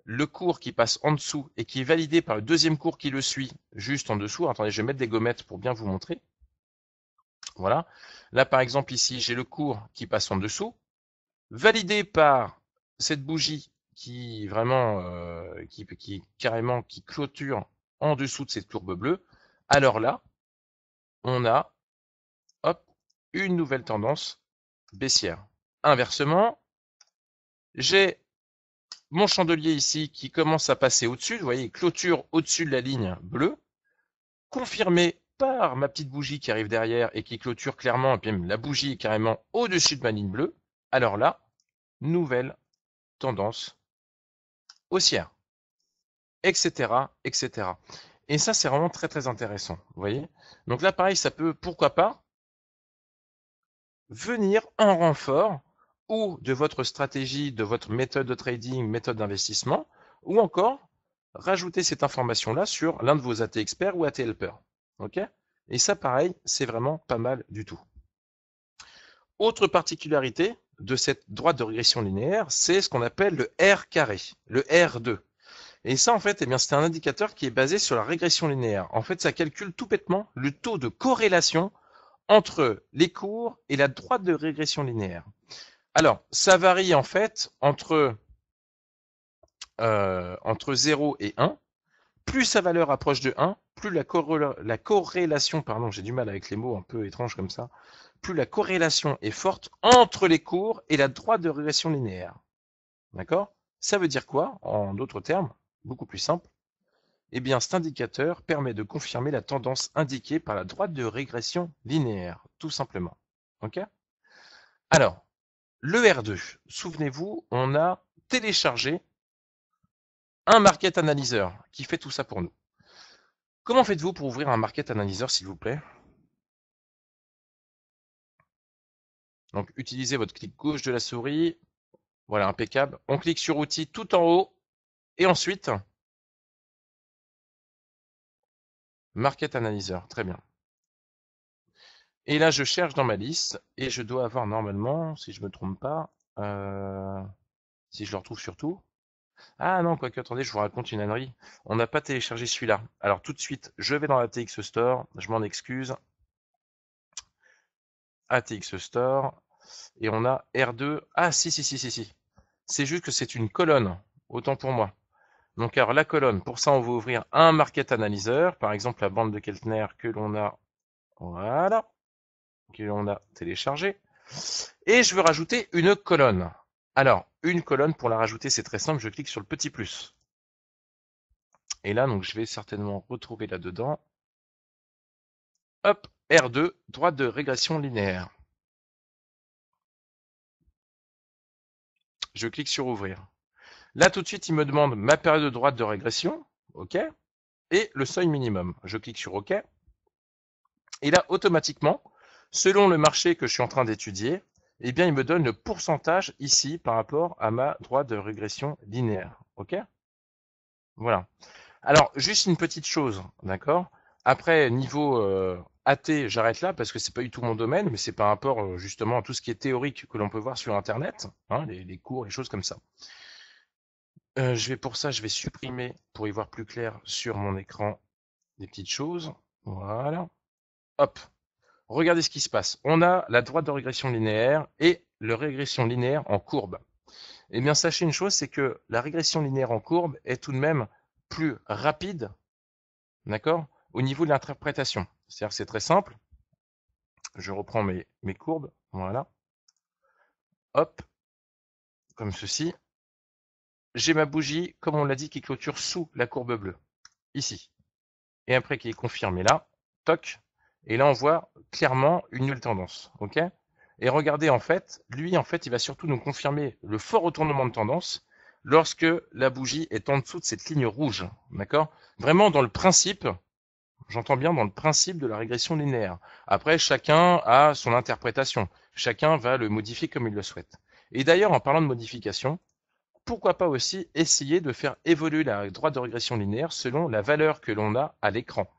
le cours qui passe en dessous et qui est validé par le deuxième cours qui le suit juste en dessous, attendez, je vais mettre des gommettes pour bien vous montrer. Voilà. Là, par exemple, ici, j'ai le cours qui passe en dessous, validé par cette bougie qui vraiment, euh, qui, qui carrément, qui clôture en dessous de cette courbe bleue. Alors là, on a hop, une nouvelle tendance baissière. Inversement, j'ai mon chandelier ici qui commence à passer au-dessus, vous voyez, clôture au-dessus de la ligne bleue, confirmé par ma petite bougie qui arrive derrière et qui clôture clairement, et puis la bougie est carrément au-dessus de ma ligne bleue. Alors là, nouvelle tendance haussière, etc., etc. Et ça, c'est vraiment très très intéressant. Vous voyez Donc là, pareil, ça peut, pourquoi pas, venir en renfort ou de votre stratégie, de votre méthode de trading, méthode d'investissement, ou encore rajouter cette information-là sur l'un de vos AT experts ou AT helpers et ça, pareil, c'est vraiment pas mal du tout. Autre particularité de cette droite de régression linéaire, c'est ce qu'on appelle le R carré, le R2. Et ça, en fait, eh bien, c'est un indicateur qui est basé sur la régression linéaire. En fait, ça calcule tout bêtement le taux de corrélation entre les cours et la droite de régression linéaire. Alors, ça varie en fait entre, euh, entre 0 et 1. Plus sa valeur approche de 1, plus la, la corrélation, pardon, j'ai du mal avec les mots un peu étranges comme ça, plus la corrélation est forte entre les cours et la droite de régression linéaire. D'accord Ça veut dire quoi, en d'autres termes beaucoup plus simple, eh bien cet indicateur permet de confirmer la tendance indiquée par la droite de régression linéaire, tout simplement. Alors, le R2, souvenez-vous, on a téléchargé un market analyzer qui fait tout ça pour nous. Comment faites-vous pour ouvrir un market analyzer, s'il vous plaît Donc, utilisez votre clic gauche de la souris. Voilà, impeccable. On clique sur outils tout en haut et ensuite, Market Analyzer, très bien. Et là, je cherche dans ma liste et je dois avoir normalement, si je ne me trompe pas, euh, si je le retrouve surtout. Ah non, quoique, attendez, je vous raconte une ânerie. On n'a pas téléchargé celui-là. Alors tout de suite, je vais dans ATX Store, je m'en excuse. ATX Store, et on a R2. Ah si, si, si, si, si. C'est juste que c'est une colonne, autant pour moi. Donc alors la colonne, pour ça on va ouvrir un market analyzer, par exemple la bande de Keltner que l'on a, voilà, que l'on a téléchargée. Et je veux rajouter une colonne. Alors, une colonne, pour la rajouter, c'est très simple, je clique sur le petit plus. Et là, donc je vais certainement retrouver là-dedans. Hop, R2, droite de régression linéaire. Je clique sur ouvrir. Là, tout de suite, il me demande ma période de droite de régression, OK, et le seuil minimum. Je clique sur OK. Et là, automatiquement, selon le marché que je suis en train d'étudier, eh bien, il me donne le pourcentage ici par rapport à ma droite de régression linéaire. OK Voilà. Alors, juste une petite chose, d'accord Après, niveau euh, AT, j'arrête là parce que n'est pas du tout mon domaine, mais c'est par rapport euh, justement à tout ce qui est théorique que l'on peut voir sur Internet, hein, les, les, cours, les choses comme ça. Euh, je vais pour ça, je vais supprimer pour y voir plus clair sur mon écran des petites choses. Voilà. Hop. Regardez ce qui se passe. On a la droite de régression linéaire et le régression linéaire en courbe. Eh bien, sachez une chose, c'est que la régression linéaire en courbe est tout de même plus rapide, d'accord, au niveau de l'interprétation. C'est-à-dire que c'est très simple. Je reprends mes, mes courbes, voilà. Hop, comme ceci j'ai ma bougie, comme on l'a dit, qui clôture sous la courbe bleue, ici. Et après qui est confirmée là, toc. Et là, on voit clairement une nulle tendance. et regardez, en fait, lui, en fait, il va surtout nous confirmer le fort retournement de tendance lorsque la bougie est en dessous de cette ligne rouge. D'accord Vraiment dans le principe, j'entends bien dans le principe de la régression linéaire. Après, chacun a son interprétation. Chacun va le modifier comme il le souhaite. Et d'ailleurs, en parlant de modification, pourquoi pas aussi essayer de faire évoluer la droite de régression linéaire selon la valeur que l'on a à l'écran.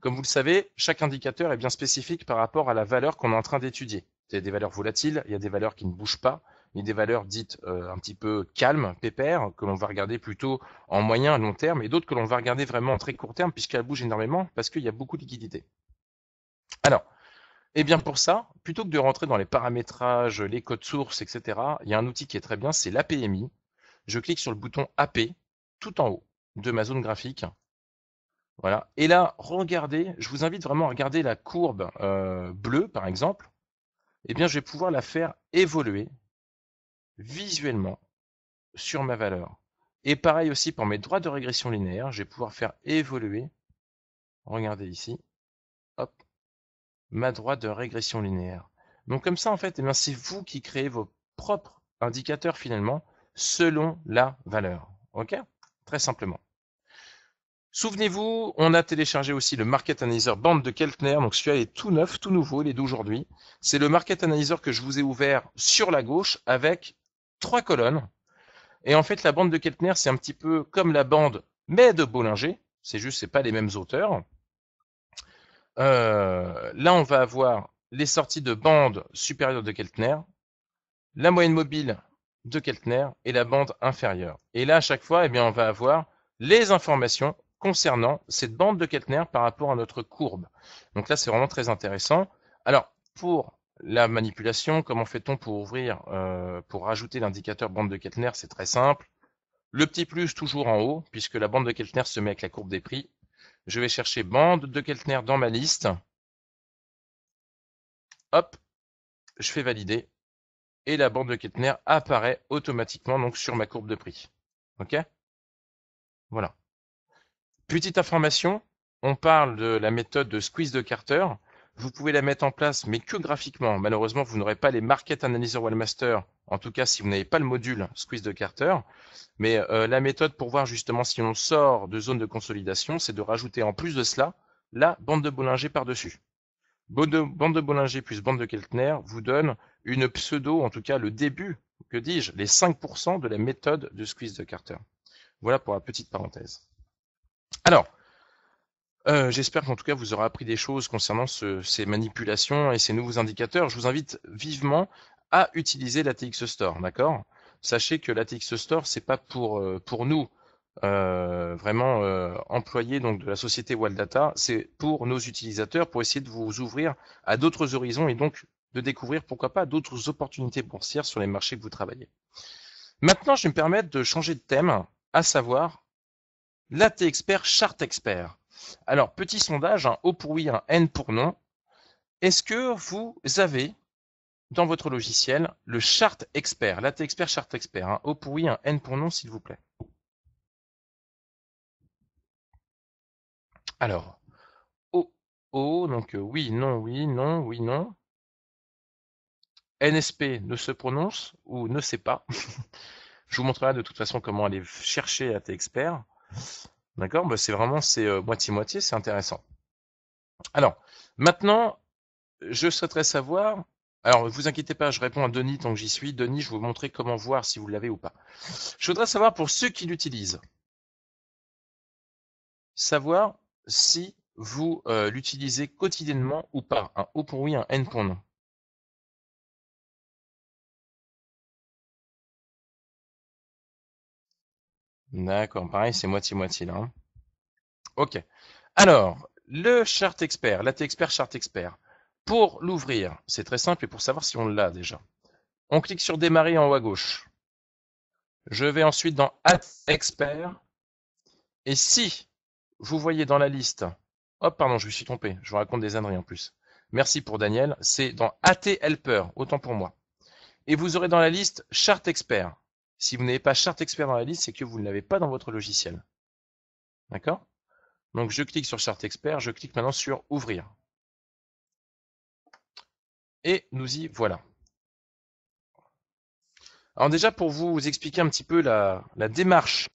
Comme vous le savez, chaque indicateur est bien spécifique par rapport à la valeur qu'on est en train d'étudier. Il y a des valeurs volatiles, il y a des valeurs qui ne bougent pas, il y a des valeurs dites euh, un petit peu calmes, pépères, que l'on va regarder plutôt en moyen, à long terme, et d'autres que l'on va regarder vraiment en très court terme, puisqu'elles bougent énormément, parce qu'il y a beaucoup de liquidités. Alors, eh bien pour ça, plutôt que de rentrer dans les paramétrages, les codes sources, etc., il y a un outil qui est très bien, c'est l'APMI je clique sur le bouton AP tout en haut de ma zone graphique. Voilà. Et là, regardez, je vous invite vraiment à regarder la courbe euh, bleue, par exemple. Eh bien, je vais pouvoir la faire évoluer visuellement sur ma valeur. Et pareil aussi pour mes droits de régression linéaire, je vais pouvoir faire évoluer, regardez ici, hop, ma droite de régression linéaire. Donc comme ça, en fait, eh c'est vous qui créez vos propres indicateurs finalement selon la valeur. OK Très simplement. Souvenez-vous, on a téléchargé aussi le Market Analyzer bande de Keltner. Donc celui-là est tout neuf, tout nouveau, il est d'aujourd'hui. C'est le Market Analyzer que je vous ai ouvert sur la gauche avec trois colonnes. Et en fait, la bande de Keltner, c'est un petit peu comme la bande, mais de Bollinger. C'est juste, c'est pas les mêmes auteurs. Euh, là, on va avoir les sorties de bande supérieure de Keltner, la moyenne mobile de Keltner et la bande inférieure. Et là, à chaque fois, eh bien, on va avoir les informations concernant cette bande de Keltner par rapport à notre courbe. Donc là, c'est vraiment très intéressant. Alors, pour la manipulation, comment fait-on pour ouvrir, euh, pour rajouter l'indicateur bande de Keltner C'est très simple. Le petit plus toujours en haut, puisque la bande de Keltner se met avec la courbe des prix. Je vais chercher bande de Keltner dans ma liste. Hop, je fais valider et la bande de Keltner apparaît automatiquement donc sur ma courbe de prix. Ok Voilà. Petite information, on parle de la méthode de squeeze de Carter. Vous pouvez la mettre en place, mais que graphiquement. Malheureusement, vous n'aurez pas les Market Analyzer Wallmaster, en tout cas si vous n'avez pas le module squeeze de Carter. Mais euh, la méthode pour voir justement si on sort de zone de consolidation, c'est de rajouter en plus de cela la bande de Bollinger par-dessus. Bande de Bollinger plus bande de Keltner vous donne une pseudo, en tout cas le début, que dis-je, les 5% de la méthode de squeeze de Carter. Voilà pour la petite parenthèse. Alors, euh, j'espère qu'en tout cas vous aurez appris des choses concernant ces manipulations et ces nouveaux indicateurs. Je vous invite vivement à utiliser l'ATX Store, d'accord Sachez que l'ATX Store, n'est pas pour, euh, pour nous, euh, vraiment employés donc de la société Data, c'est pour nos utilisateurs, pour essayer de vous ouvrir à d'autres horizons et donc de découvrir pourquoi pas d'autres opportunités boursières sur les marchés que vous travaillez. Maintenant, je vais me permettre de changer de thème, à savoir l'AT Expert, Chart Expert. Alors, petit sondage, un O pour oui, un N pour non. Est-ce que vous avez dans votre logiciel le Chart Expert, l'AT Expert, Chart Expert, un O pour oui, un N pour non, s'il vous plaît Alors, O, O, donc euh, oui, non, oui, non, oui, non. NSP ne se prononce ou ne sait pas. (laughs) Je vous montrerai de toute façon comment aller chercher à tes experts. D'accord bah, C'est vraiment c'est euh, moitié-moitié, c'est intéressant. Alors, maintenant, je souhaiterais savoir. Alors, ne vous inquiétez pas, je réponds à Denis tant que j'y suis. Denis, je vais vous montrer comment voir si vous l'avez ou pas. Je voudrais savoir pour ceux qui l'utilisent, savoir si vous euh, l'utilisez quotidiennement ou pas. Un O pour oui, un N pour non. D'accord, pareil, c'est moitié-moitié là. Ok. Alors, le chart expert, l'AT expert, chart expert. Pour l'ouvrir, c'est très simple et pour savoir si on l'a déjà. On clique sur démarrer en haut à gauche. Je vais ensuite dans At Expert. Et si vous voyez dans la liste, hop, pardon, je me suis trompé, je vous raconte des âneries en plus. Merci pour Daniel, c'est dans AT Helper, autant pour moi. Et vous aurez dans la liste Chart Expert. Si vous n'avez pas charte expert dans la liste, c'est que vous ne l'avez pas dans votre logiciel. D'accord Donc je clique sur Chart expert, je clique maintenant sur ouvrir. Et nous y voilà. Alors déjà pour vous expliquer un petit peu la, démarche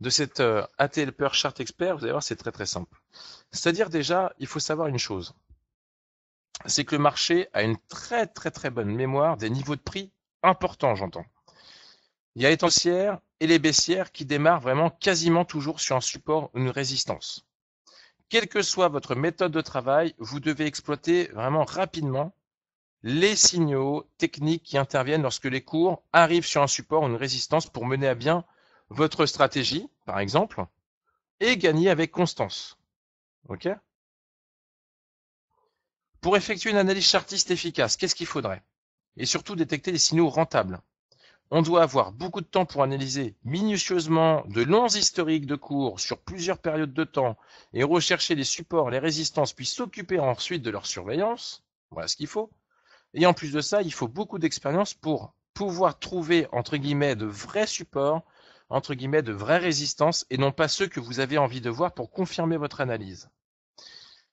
de cette euh, ATLPer Chart expert, vous allez voir c'est très très simple. C'est-à-dire déjà, il faut savoir une chose. C'est que le marché a une très très très bonne mémoire des niveaux de prix importants, j'entends. Il y a les tensières et les baissières qui démarrent vraiment quasiment toujours sur un support ou une résistance. Quelle que soit votre méthode de travail, vous devez exploiter vraiment rapidement les signaux techniques qui interviennent lorsque les cours arrivent sur un support ou une résistance pour mener à bien votre stratégie, par exemple, et gagner avec constance. OK Pour effectuer une analyse chartiste efficace, qu'est-ce qu'il faudrait Et surtout détecter les signaux rentables. On doit avoir beaucoup de temps pour analyser minutieusement de longs historiques de cours sur plusieurs périodes de temps et rechercher les supports, les résistances, puis s'occuper ensuite de leur surveillance. Voilà ce qu'il faut. Et en plus de ça, il faut beaucoup d'expérience pour pouvoir trouver, entre guillemets, de vrais supports, entre guillemets, de vraies résistances et non pas ceux que vous avez envie de voir pour confirmer votre analyse.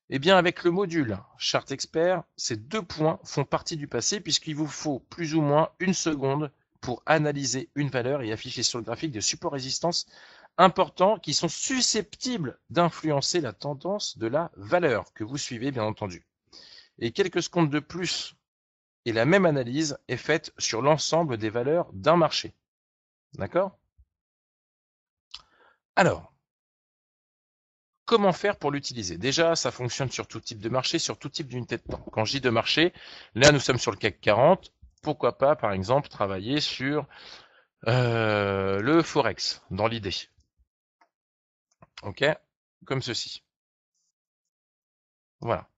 Eh bien, avec le module Chart Expert, ces deux points font partie du passé puisqu'il vous faut plus ou moins une seconde pour analyser une valeur et afficher sur le graphique des supports résistance importants qui sont susceptibles d'influencer la tendance de la valeur que vous suivez, bien entendu. Et quelques secondes de plus, et la même analyse est faite sur l'ensemble des valeurs d'un marché. D'accord Alors, comment faire pour l'utiliser Déjà, ça fonctionne sur tout type de marché, sur tout type d'unité de temps. Quand je dis de marché, là nous sommes sur le CAC 40 pourquoi pas, par exemple, travailler sur euh, le forex dans l'idée. Ok, comme ceci. Voilà.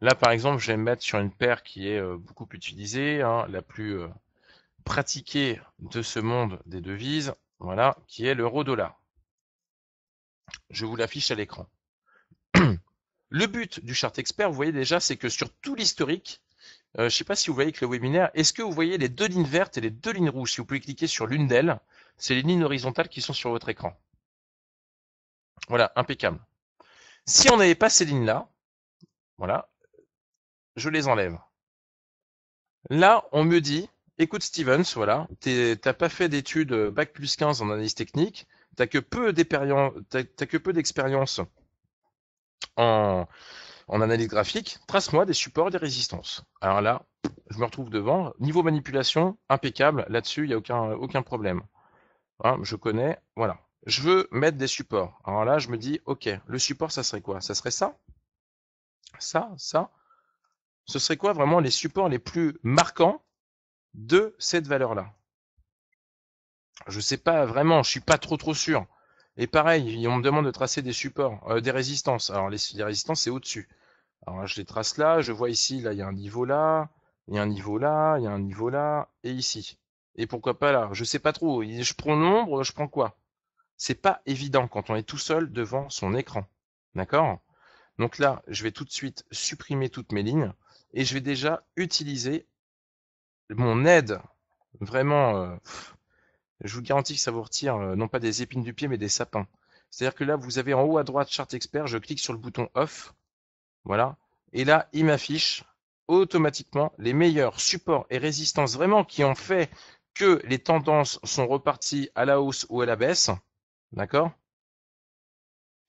Là, par exemple, je vais me mettre sur une paire qui est euh, beaucoup utilisée, hein, la plus euh, pratiquée de ce monde des devises, voilà, qui est l'euro-dollar. Je vous l'affiche à l'écran. (clears throat) Le but du chart expert, vous voyez déjà, c'est que sur tout l'historique, euh, je ne sais pas si vous voyez que le webinaire, est-ce que vous voyez les deux lignes vertes et les deux lignes rouges Si vous pouvez cliquer sur l'une d'elles, c'est les lignes horizontales qui sont sur votre écran. Voilà, impeccable. Si on n'avait pas ces lignes-là, voilà, je les enlève. Là, on me dit, écoute Stevens, voilà, t'as pas fait d'études euh, Bac plus 15 en analyse technique, tu t'as que peu d'expérience en, en analyse graphique, trace-moi des supports et des résistances. Alors là, je me retrouve devant. Niveau manipulation, impeccable. Là-dessus, il n'y a aucun, aucun problème. Hein, je connais, voilà. Je veux mettre des supports. Alors là, je me dis, ok, le support, ça serait quoi Ça serait ça Ça Ça Ce serait quoi vraiment les supports les plus marquants de cette valeur-là Je ne sais pas vraiment, je ne suis pas trop trop sûr. Et pareil, on me demande de tracer des supports, euh, des résistances. Alors les résistances, c'est au-dessus. Alors là, je les trace là, je vois ici, là, il y a un niveau là, il y a un niveau là, il y a un niveau là, et ici. Et pourquoi pas là Je sais pas trop. Je prends l'ombre, nombre, je prends quoi C'est pas évident quand on est tout seul devant son écran. D'accord Donc là, je vais tout de suite supprimer toutes mes lignes et je vais déjà utiliser mon aide. Vraiment, euh, je vous garantis que ça vous retire euh, non pas des épines du pied, mais des sapins. C'est-à-dire que là, vous avez en haut à droite Chart expert, je clique sur le bouton off voilà. Et là, il m'affiche automatiquement les meilleurs supports et résistances vraiment qui ont fait que les tendances sont reparties à la hausse ou à la baisse. D'accord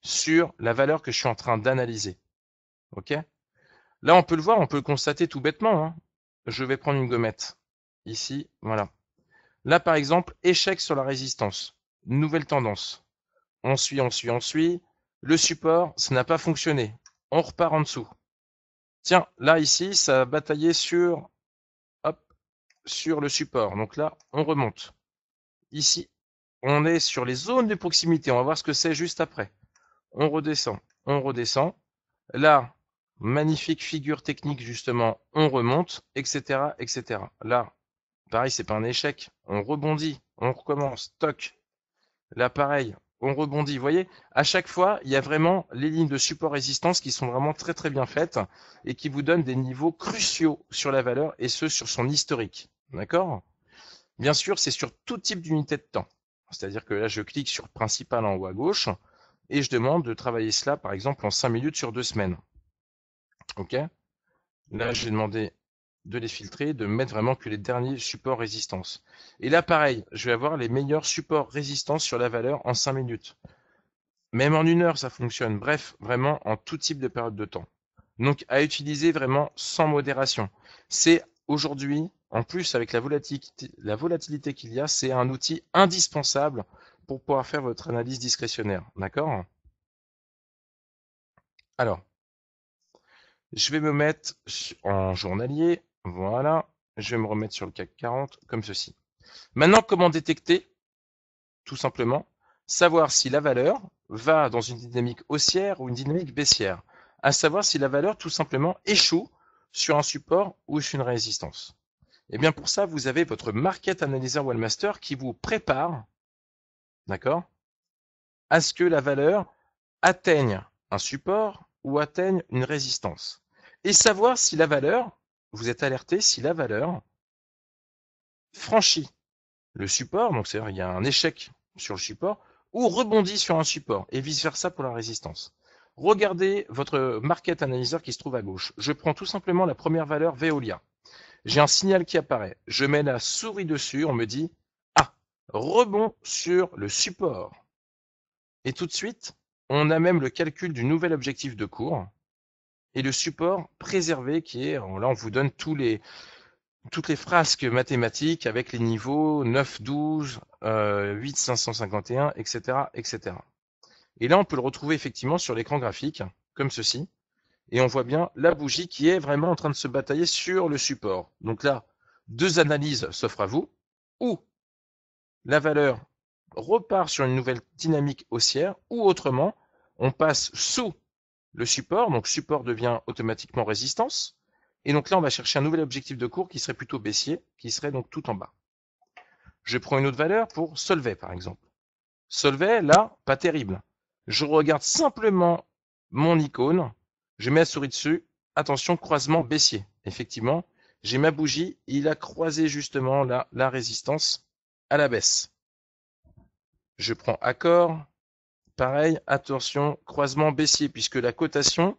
Sur la valeur que je suis en train d'analyser. OK Là, on peut le voir, on peut le constater tout bêtement. Hein. Je vais prendre une gommette. Ici, voilà. Là, par exemple, échec sur la résistance. Nouvelle tendance. On suit, on suit, on suit. Le support, ça n'a pas fonctionné on repart en dessous. Tiens, là, ici, ça a bataillé sur, hop, sur le support. Donc là, on remonte. Ici, on est sur les zones de proximité. On va voir ce que c'est juste après. On redescend, on redescend. Là, magnifique figure technique, justement, on remonte, etc., etc. Là, pareil, c'est pas un échec. On rebondit, on recommence, toc. l'appareil on rebondit. Vous voyez, à chaque fois, il y a vraiment les lignes de support résistance qui sont vraiment très très bien faites et qui vous donnent des niveaux cruciaux sur la valeur et ce sur son historique. D'accord Bien sûr, c'est sur tout type d'unité de temps. C'est-à-dire que là, je clique sur principal en haut à gauche et je demande de travailler cela, par exemple, en 5 minutes sur 2 semaines. OK Là, j'ai demandé de les filtrer, de mettre vraiment que les derniers supports résistance. Et là, pareil, je vais avoir les meilleurs supports résistance sur la valeur en 5 minutes. Même en une heure, ça fonctionne. Bref, vraiment en tout type de période de temps. Donc, à utiliser vraiment sans modération. C'est aujourd'hui, en plus avec la volatilité, la volatilité qu'il y a, c'est un outil indispensable pour pouvoir faire votre analyse discrétionnaire. D'accord Alors, je vais me mettre en journalier. Voilà. Je vais me remettre sur le CAC 40 comme ceci. Maintenant, comment détecter Tout simplement, savoir si la valeur va dans une dynamique haussière ou une dynamique baissière. À savoir si la valeur tout simplement échoue sur un support ou sur une résistance. Et eh bien pour ça, vous avez votre Market Analyzer Wallmaster qui vous prépare, d'accord, à ce que la valeur atteigne un support ou atteigne une résistance et savoir si la valeur, vous êtes alerté si la valeur franchit le support, donc c'est-à-dire il y a un échec sur le support, ou rebondit sur un support, et vice-versa pour la résistance. Regardez votre market analyzer qui se trouve à gauche. Je prends tout simplement la première valeur Veolia. J'ai un signal qui apparaît. Je mets la souris dessus, on me dit Ah, rebond sur le support. Et tout de suite, on a même le calcul du nouvel objectif de cours et le support préservé qui est, là on vous donne tous les, toutes les frasques mathématiques avec les niveaux 9, 12, 8, 551, etc., etc. Et là, on peut le retrouver effectivement sur l'écran graphique, comme ceci. Et on voit bien la bougie qui est vraiment en train de se batailler sur le support. Donc là, deux analyses s'offrent à vous, ou la valeur repart sur une nouvelle dynamique haussière, ou autrement, on passe sous le support. Donc support devient automatiquement résistance. Et donc là, on va chercher un nouvel objectif de cours qui serait plutôt baissier, qui serait donc tout en bas. Je prends une autre valeur pour Solvay, par exemple. Solvay, là, pas terrible. Je regarde simplement mon icône, je mets la souris dessus, attention, croisement baissier. Effectivement, j'ai ma bougie, il a croisé justement la résistance à la baisse. Je prends accord, pareil, attention, croisement baissier, puisque la cotation,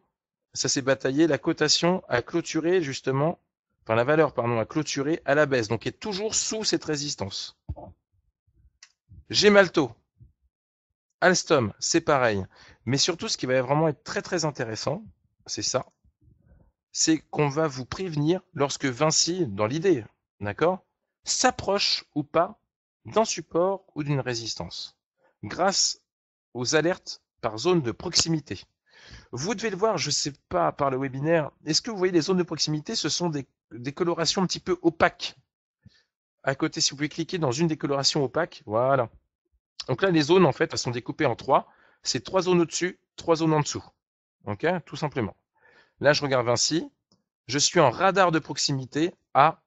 ça s'est bataillé, la cotation a clôturé justement, enfin la valeur, pardon, a clôturé à la baisse, donc est toujours sous cette résistance. Gemalto, Alstom, c'est pareil. Mais surtout, ce qui va vraiment être très très intéressant, c'est ça, c'est qu'on va vous prévenir lorsque Vinci, dans l'idée, d'accord, s'approche ou pas d'un support ou d'une résistance. Grâce aux alertes par zone de proximité. Vous devez le voir, je ne sais pas par le webinaire. Est-ce que vous voyez les zones de proximité Ce sont des, colorations un petit peu opaques. À côté, si vous pouvez cliquer dans une des colorations opaques, voilà. Donc là, les zones, en fait, elles sont découpées en trois. C'est trois zones au-dessus, trois zones en dessous. OK Tout simplement. Là, je regarde ainsi Je suis en radar de proximité à,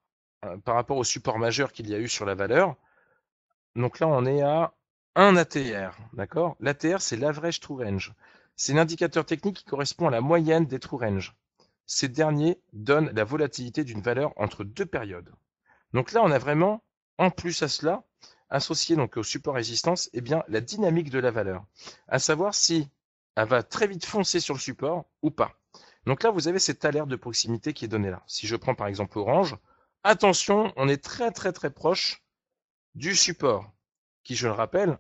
euh, par rapport au support majeur qu'il y a eu sur la valeur. Donc là, on est à un ATR, d'accord L'ATR, c'est l'average true range. C'est l'indicateur technique qui correspond à la moyenne des true range. Ces derniers donnent la volatilité d'une valeur entre deux périodes. Donc là, on a vraiment, en plus à cela, associé donc au support résistance, eh bien, la dynamique de la valeur, à savoir si elle va très vite foncer sur le support ou pas. Donc là, vous avez cette alerte de proximité qui est donnée là. Si je prends par exemple Orange, attention, on est très très très proche du support, qui je le rappelle,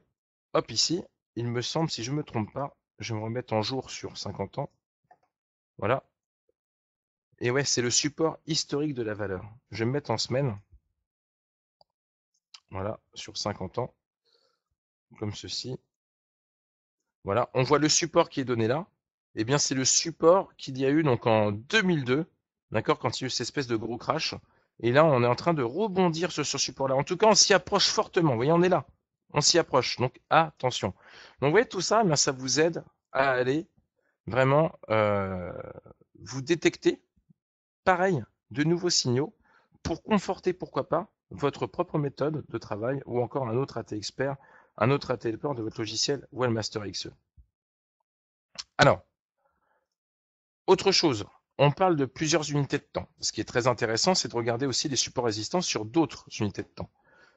Hop ici, il me semble, si je ne me trompe pas, je vais me remettre en jour sur 50 ans. Voilà. Et ouais, c'est le support historique de la valeur. Je vais me mettre en semaine. Voilà, sur 50 ans. Comme ceci. Voilà, on voit le support qui est donné là. Eh bien, c'est le support qu'il y a eu donc en 2002, d'accord, quand il y a eu cette espèce de gros crash. Et là, on est en train de rebondir sur ce support-là. En tout cas, on s'y approche fortement. Vous voyez, on est là on s'y approche. Donc attention. Donc vous voyez tout ça, ça vous aide à aller vraiment euh, vous détecter, pareil, de nouveaux signaux pour conforter, pourquoi pas, votre propre méthode de travail ou encore un autre AT expert, un autre AT expert de votre logiciel Wellmaster XE. Alors, autre chose, on parle de plusieurs unités de temps. Ce qui est très intéressant, c'est de regarder aussi les supports résistants sur d'autres unités de temps.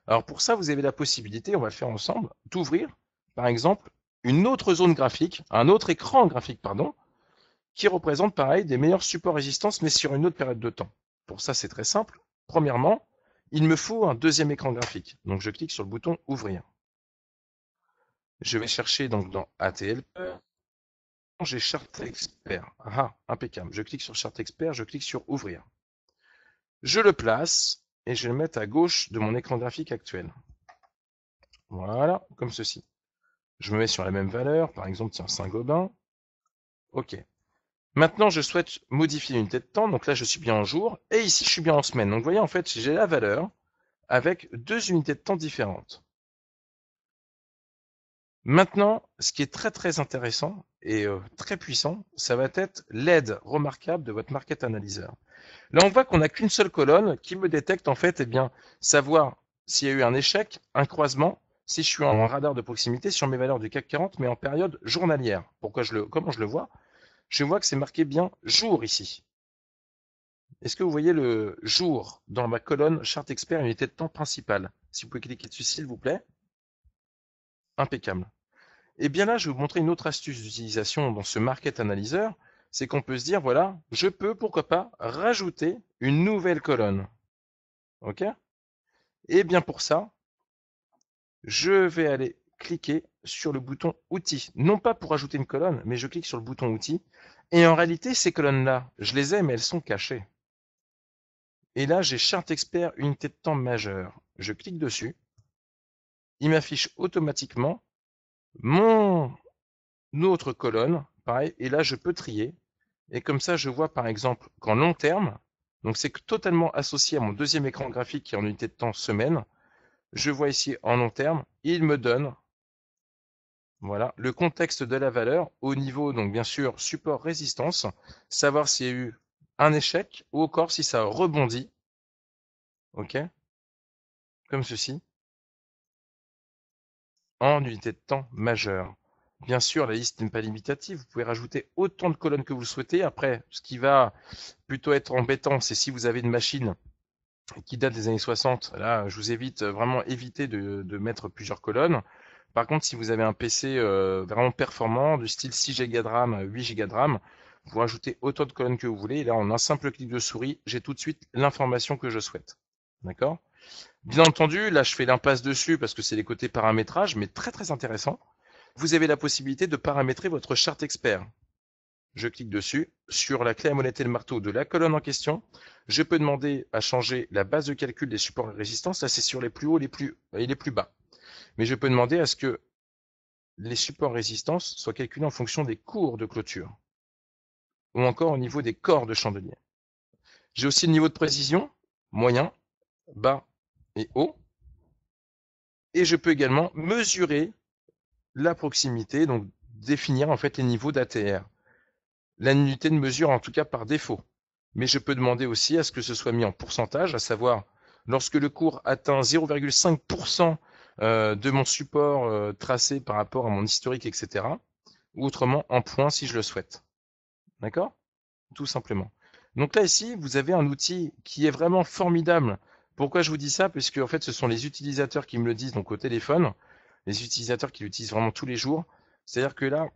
Alors pour ça, vous avez la possibilité, on va le faire ensemble, d'ouvrir, par exemple, une autre zone graphique, un autre écran graphique, pardon, qui représente pareil des meilleurs supports résistance, mais sur une autre période de temps. Pour ça, c'est très simple. Premièrement, il me faut un deuxième écran graphique. Donc je clique sur le bouton Ouvrir. Je vais chercher donc dans ATL. J'ai Chart Expert. Ah, impeccable. Je clique sur Chart Expert, je clique sur Ouvrir. Je le place et je vais le mettre à gauche de mon écran graphique actuel. Voilà, comme ceci. Je me mets sur la même valeur, par exemple, tiens, Saint-Gobain. OK. Maintenant, je souhaite modifier l'unité de temps. Donc là, je suis bien en jour. Et ici, je suis bien en semaine. Donc, vous voyez, en fait, j'ai la valeur avec deux unités de temps différentes. Maintenant, ce qui est très très intéressant, et euh, très puissant, ça va être l'aide remarquable de votre market analyzer. Là, on voit qu'on n'a qu'une seule colonne qui me détecte en fait, eh bien, savoir s'il y a eu un échec, un croisement, si je suis en radar de proximité sur mes valeurs du CAC 40, mais en période journalière. Pourquoi je le, comment je le vois Je vois que c'est marqué bien jour ici. Est-ce que vous voyez le jour dans ma colonne Chart expert unité de temps principale Si vous pouvez cliquer dessus, s'il vous plaît. Impeccable. Et eh bien là, je vais vous montrer une autre astuce d'utilisation dans ce Market Analyzer, c'est qu'on peut se dire, voilà, je peux, pourquoi pas, rajouter une nouvelle colonne. OK Et eh bien pour ça, je vais aller cliquer sur le bouton outils. Non pas pour ajouter une colonne, mais je clique sur le bouton outils. Et en réalité, ces colonnes-là, je les ai, mais elles sont cachées. Et là, j'ai Chart expert unité de temps majeure. Je clique dessus. Il m'affiche automatiquement mon autre colonne, pareil, et là je peux trier. Et comme ça, je vois par exemple qu'en long terme, donc c'est totalement associé à mon deuxième écran graphique qui est en unité de temps semaine, je vois ici en long terme, il me donne voilà, le contexte de la valeur au niveau, donc bien sûr, support résistance, savoir s'il y a eu un échec ou encore si ça rebondit. OK Comme ceci en unité de temps majeure. Bien sûr, la liste n'est pas limitative. Vous pouvez rajouter autant de colonnes que vous le souhaitez. Après, ce qui va plutôt être embêtant, c'est si vous avez une machine qui date des années 60. Là, je vous évite vraiment éviter de, mettre plusieurs colonnes. Par contre, si vous avez un PC euh, vraiment performant, du style 6 Go de RAM, 8 Go de RAM, vous rajoutez autant de colonnes que vous voulez. Et là, en un simple clic de souris, j'ai tout de suite l'information que je souhaite. D'accord Bien entendu, là je fais l'impasse dessus parce que c'est les côtés paramétrage, mais très très intéressant. Vous avez la possibilité de paramétrer votre charte expert. Je clique dessus. Sur la clé à monnaie et le marteau de la colonne en question, je peux demander à changer la base de calcul des supports de résistance. Là, c'est sur les plus hauts les plus, et les plus bas. Mais je peux demander à ce que les supports résistance soient calculés en fonction des cours de clôture ou encore au niveau des corps de chandelier. J'ai aussi le niveau de précision, moyen, bas et Et je peux également mesurer la proximité, donc définir en fait les niveaux d'ATR. La nullité de mesure en tout cas par défaut. Mais je peux demander aussi à ce que ce soit mis en pourcentage, à savoir lorsque le cours atteint 0,5% euh, de mon support euh, tracé par rapport à mon historique, etc. Ou autrement en point si je le souhaite. D'accord Tout simplement. Donc là ici, vous avez un outil qui est vraiment formidable pourquoi je vous dis ça Parce que fait, ce sont les utilisateurs qui me le disent, donc au téléphone, les utilisateurs qui l'utilisent vraiment tous les jours. C'est-à-dire que là,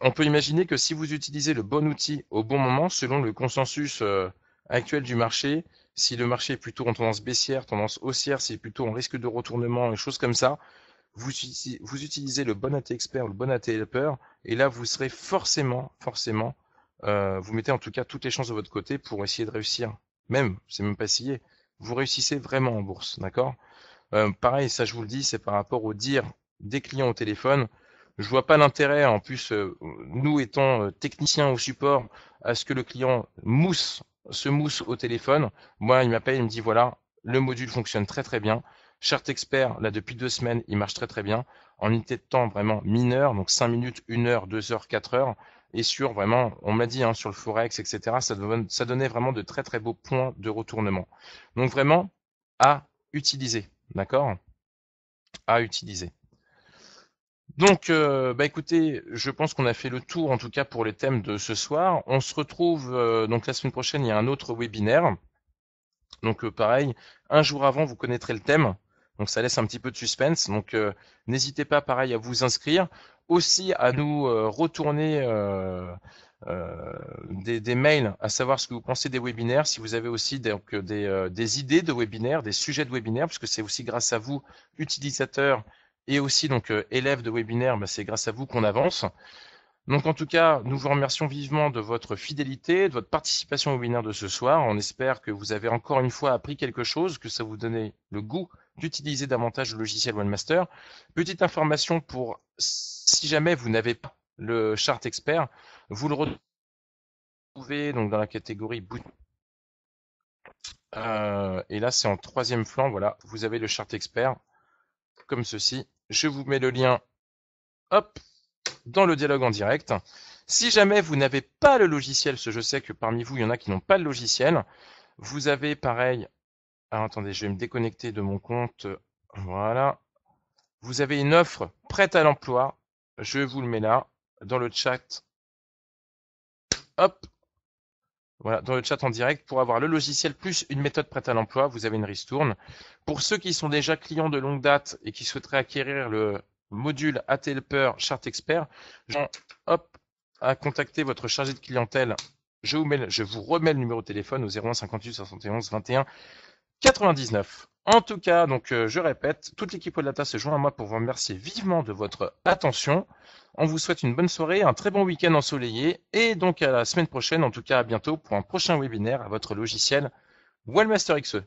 on peut imaginer que si vous utilisez le bon outil au bon moment, selon le consensus euh, actuel du marché, si le marché est plutôt en tendance baissière, tendance haussière, si plutôt en risque de retournement, et choses comme ça, vous, utilisez le bon AT expert le bon AT helper, et là vous serez forcément, forcément, euh, vous mettez en tout cas toutes les chances de votre côté pour essayer de réussir. Même, c'est même pas essayer, vous réussissez vraiment en bourse, d'accord euh, Pareil, ça je vous le dis, c'est par rapport au dire des clients au téléphone. Je vois pas l'intérêt, en plus, euh, nous étant euh, techniciens au support, à ce que le client mousse, se mousse au téléphone. Moi, il m'appelle, il me dit voilà, le module fonctionne très très bien. Chart Expert, là depuis deux semaines, il marche très très bien. En unité de temps vraiment mineure, donc cinq minutes, une heure, deux heures, quatre heures et sur vraiment, on m'a dit hein, sur le forex, etc. Ça, donnait vraiment de très très beaux points de retournement. Donc vraiment à utiliser, d'accord À utiliser. Donc, euh, bah écoutez, je pense qu'on a fait le tour, en tout cas pour les thèmes de ce soir. On se retrouve euh, donc la semaine prochaine. Il y a un autre webinaire. Donc euh, pareil, un jour avant, vous connaîtrez le thème. Donc ça laisse un petit peu de suspense. Donc n'hésitez pas, pareil, à vous inscrire aussi à nous euh, retourner euh, euh, des, mails, à savoir ce que vous pensez des webinaires, si vous avez aussi donc, des, idées de webinaires, des sujets de webinaires, puisque c'est aussi grâce à vous, utilisateurs, et aussi donc élèves de webinaires, bah, c'est grâce à vous qu'on avance. Donc en tout cas, nous vous remercions vivement de votre fidélité, de votre participation au webinaire de ce soir. On espère que vous avez encore une fois appris quelque chose, que ça vous donnait le goût d'utiliser davantage le logiciel OneMaster. Petite information pour si jamais vous n'avez pas le chart expert, vous le retrouvez donc dans la catégorie euh, et là, c'est en troisième flanc. Voilà, vous avez le chart expert comme ceci. Je vous mets le lien. Hop, dans le dialogue en direct. Si jamais vous n'avez pas le logiciel, je sais que parmi vous, il y en a qui n'ont pas le logiciel, vous avez pareil. Ah, attendez, je vais me déconnecter de mon compte. Voilà. Vous avez une offre prête à l'emploi. Je vous le mets là, dans le chat. Hop, voilà, dans le chat en direct, pour avoir le logiciel plus une méthode prête à l'emploi, vous avez une ristourne. Pour ceux qui sont déjà clients de longue date et qui souhaiteraient acquérir le module at Chart Expert. hop, à contacter votre chargé de clientèle. Je vous, mets, je vous remets le numéro de téléphone au 01 58 71 21 99. En tout cas, donc euh, je répète, toute l'équipe Odata se joint à moi pour vous remercier vivement de votre attention. On vous souhaite une bonne soirée, un très bon week-end ensoleillé et donc à la semaine prochaine, en tout cas à bientôt pour un prochain webinaire à votre logiciel Wellmaster XE.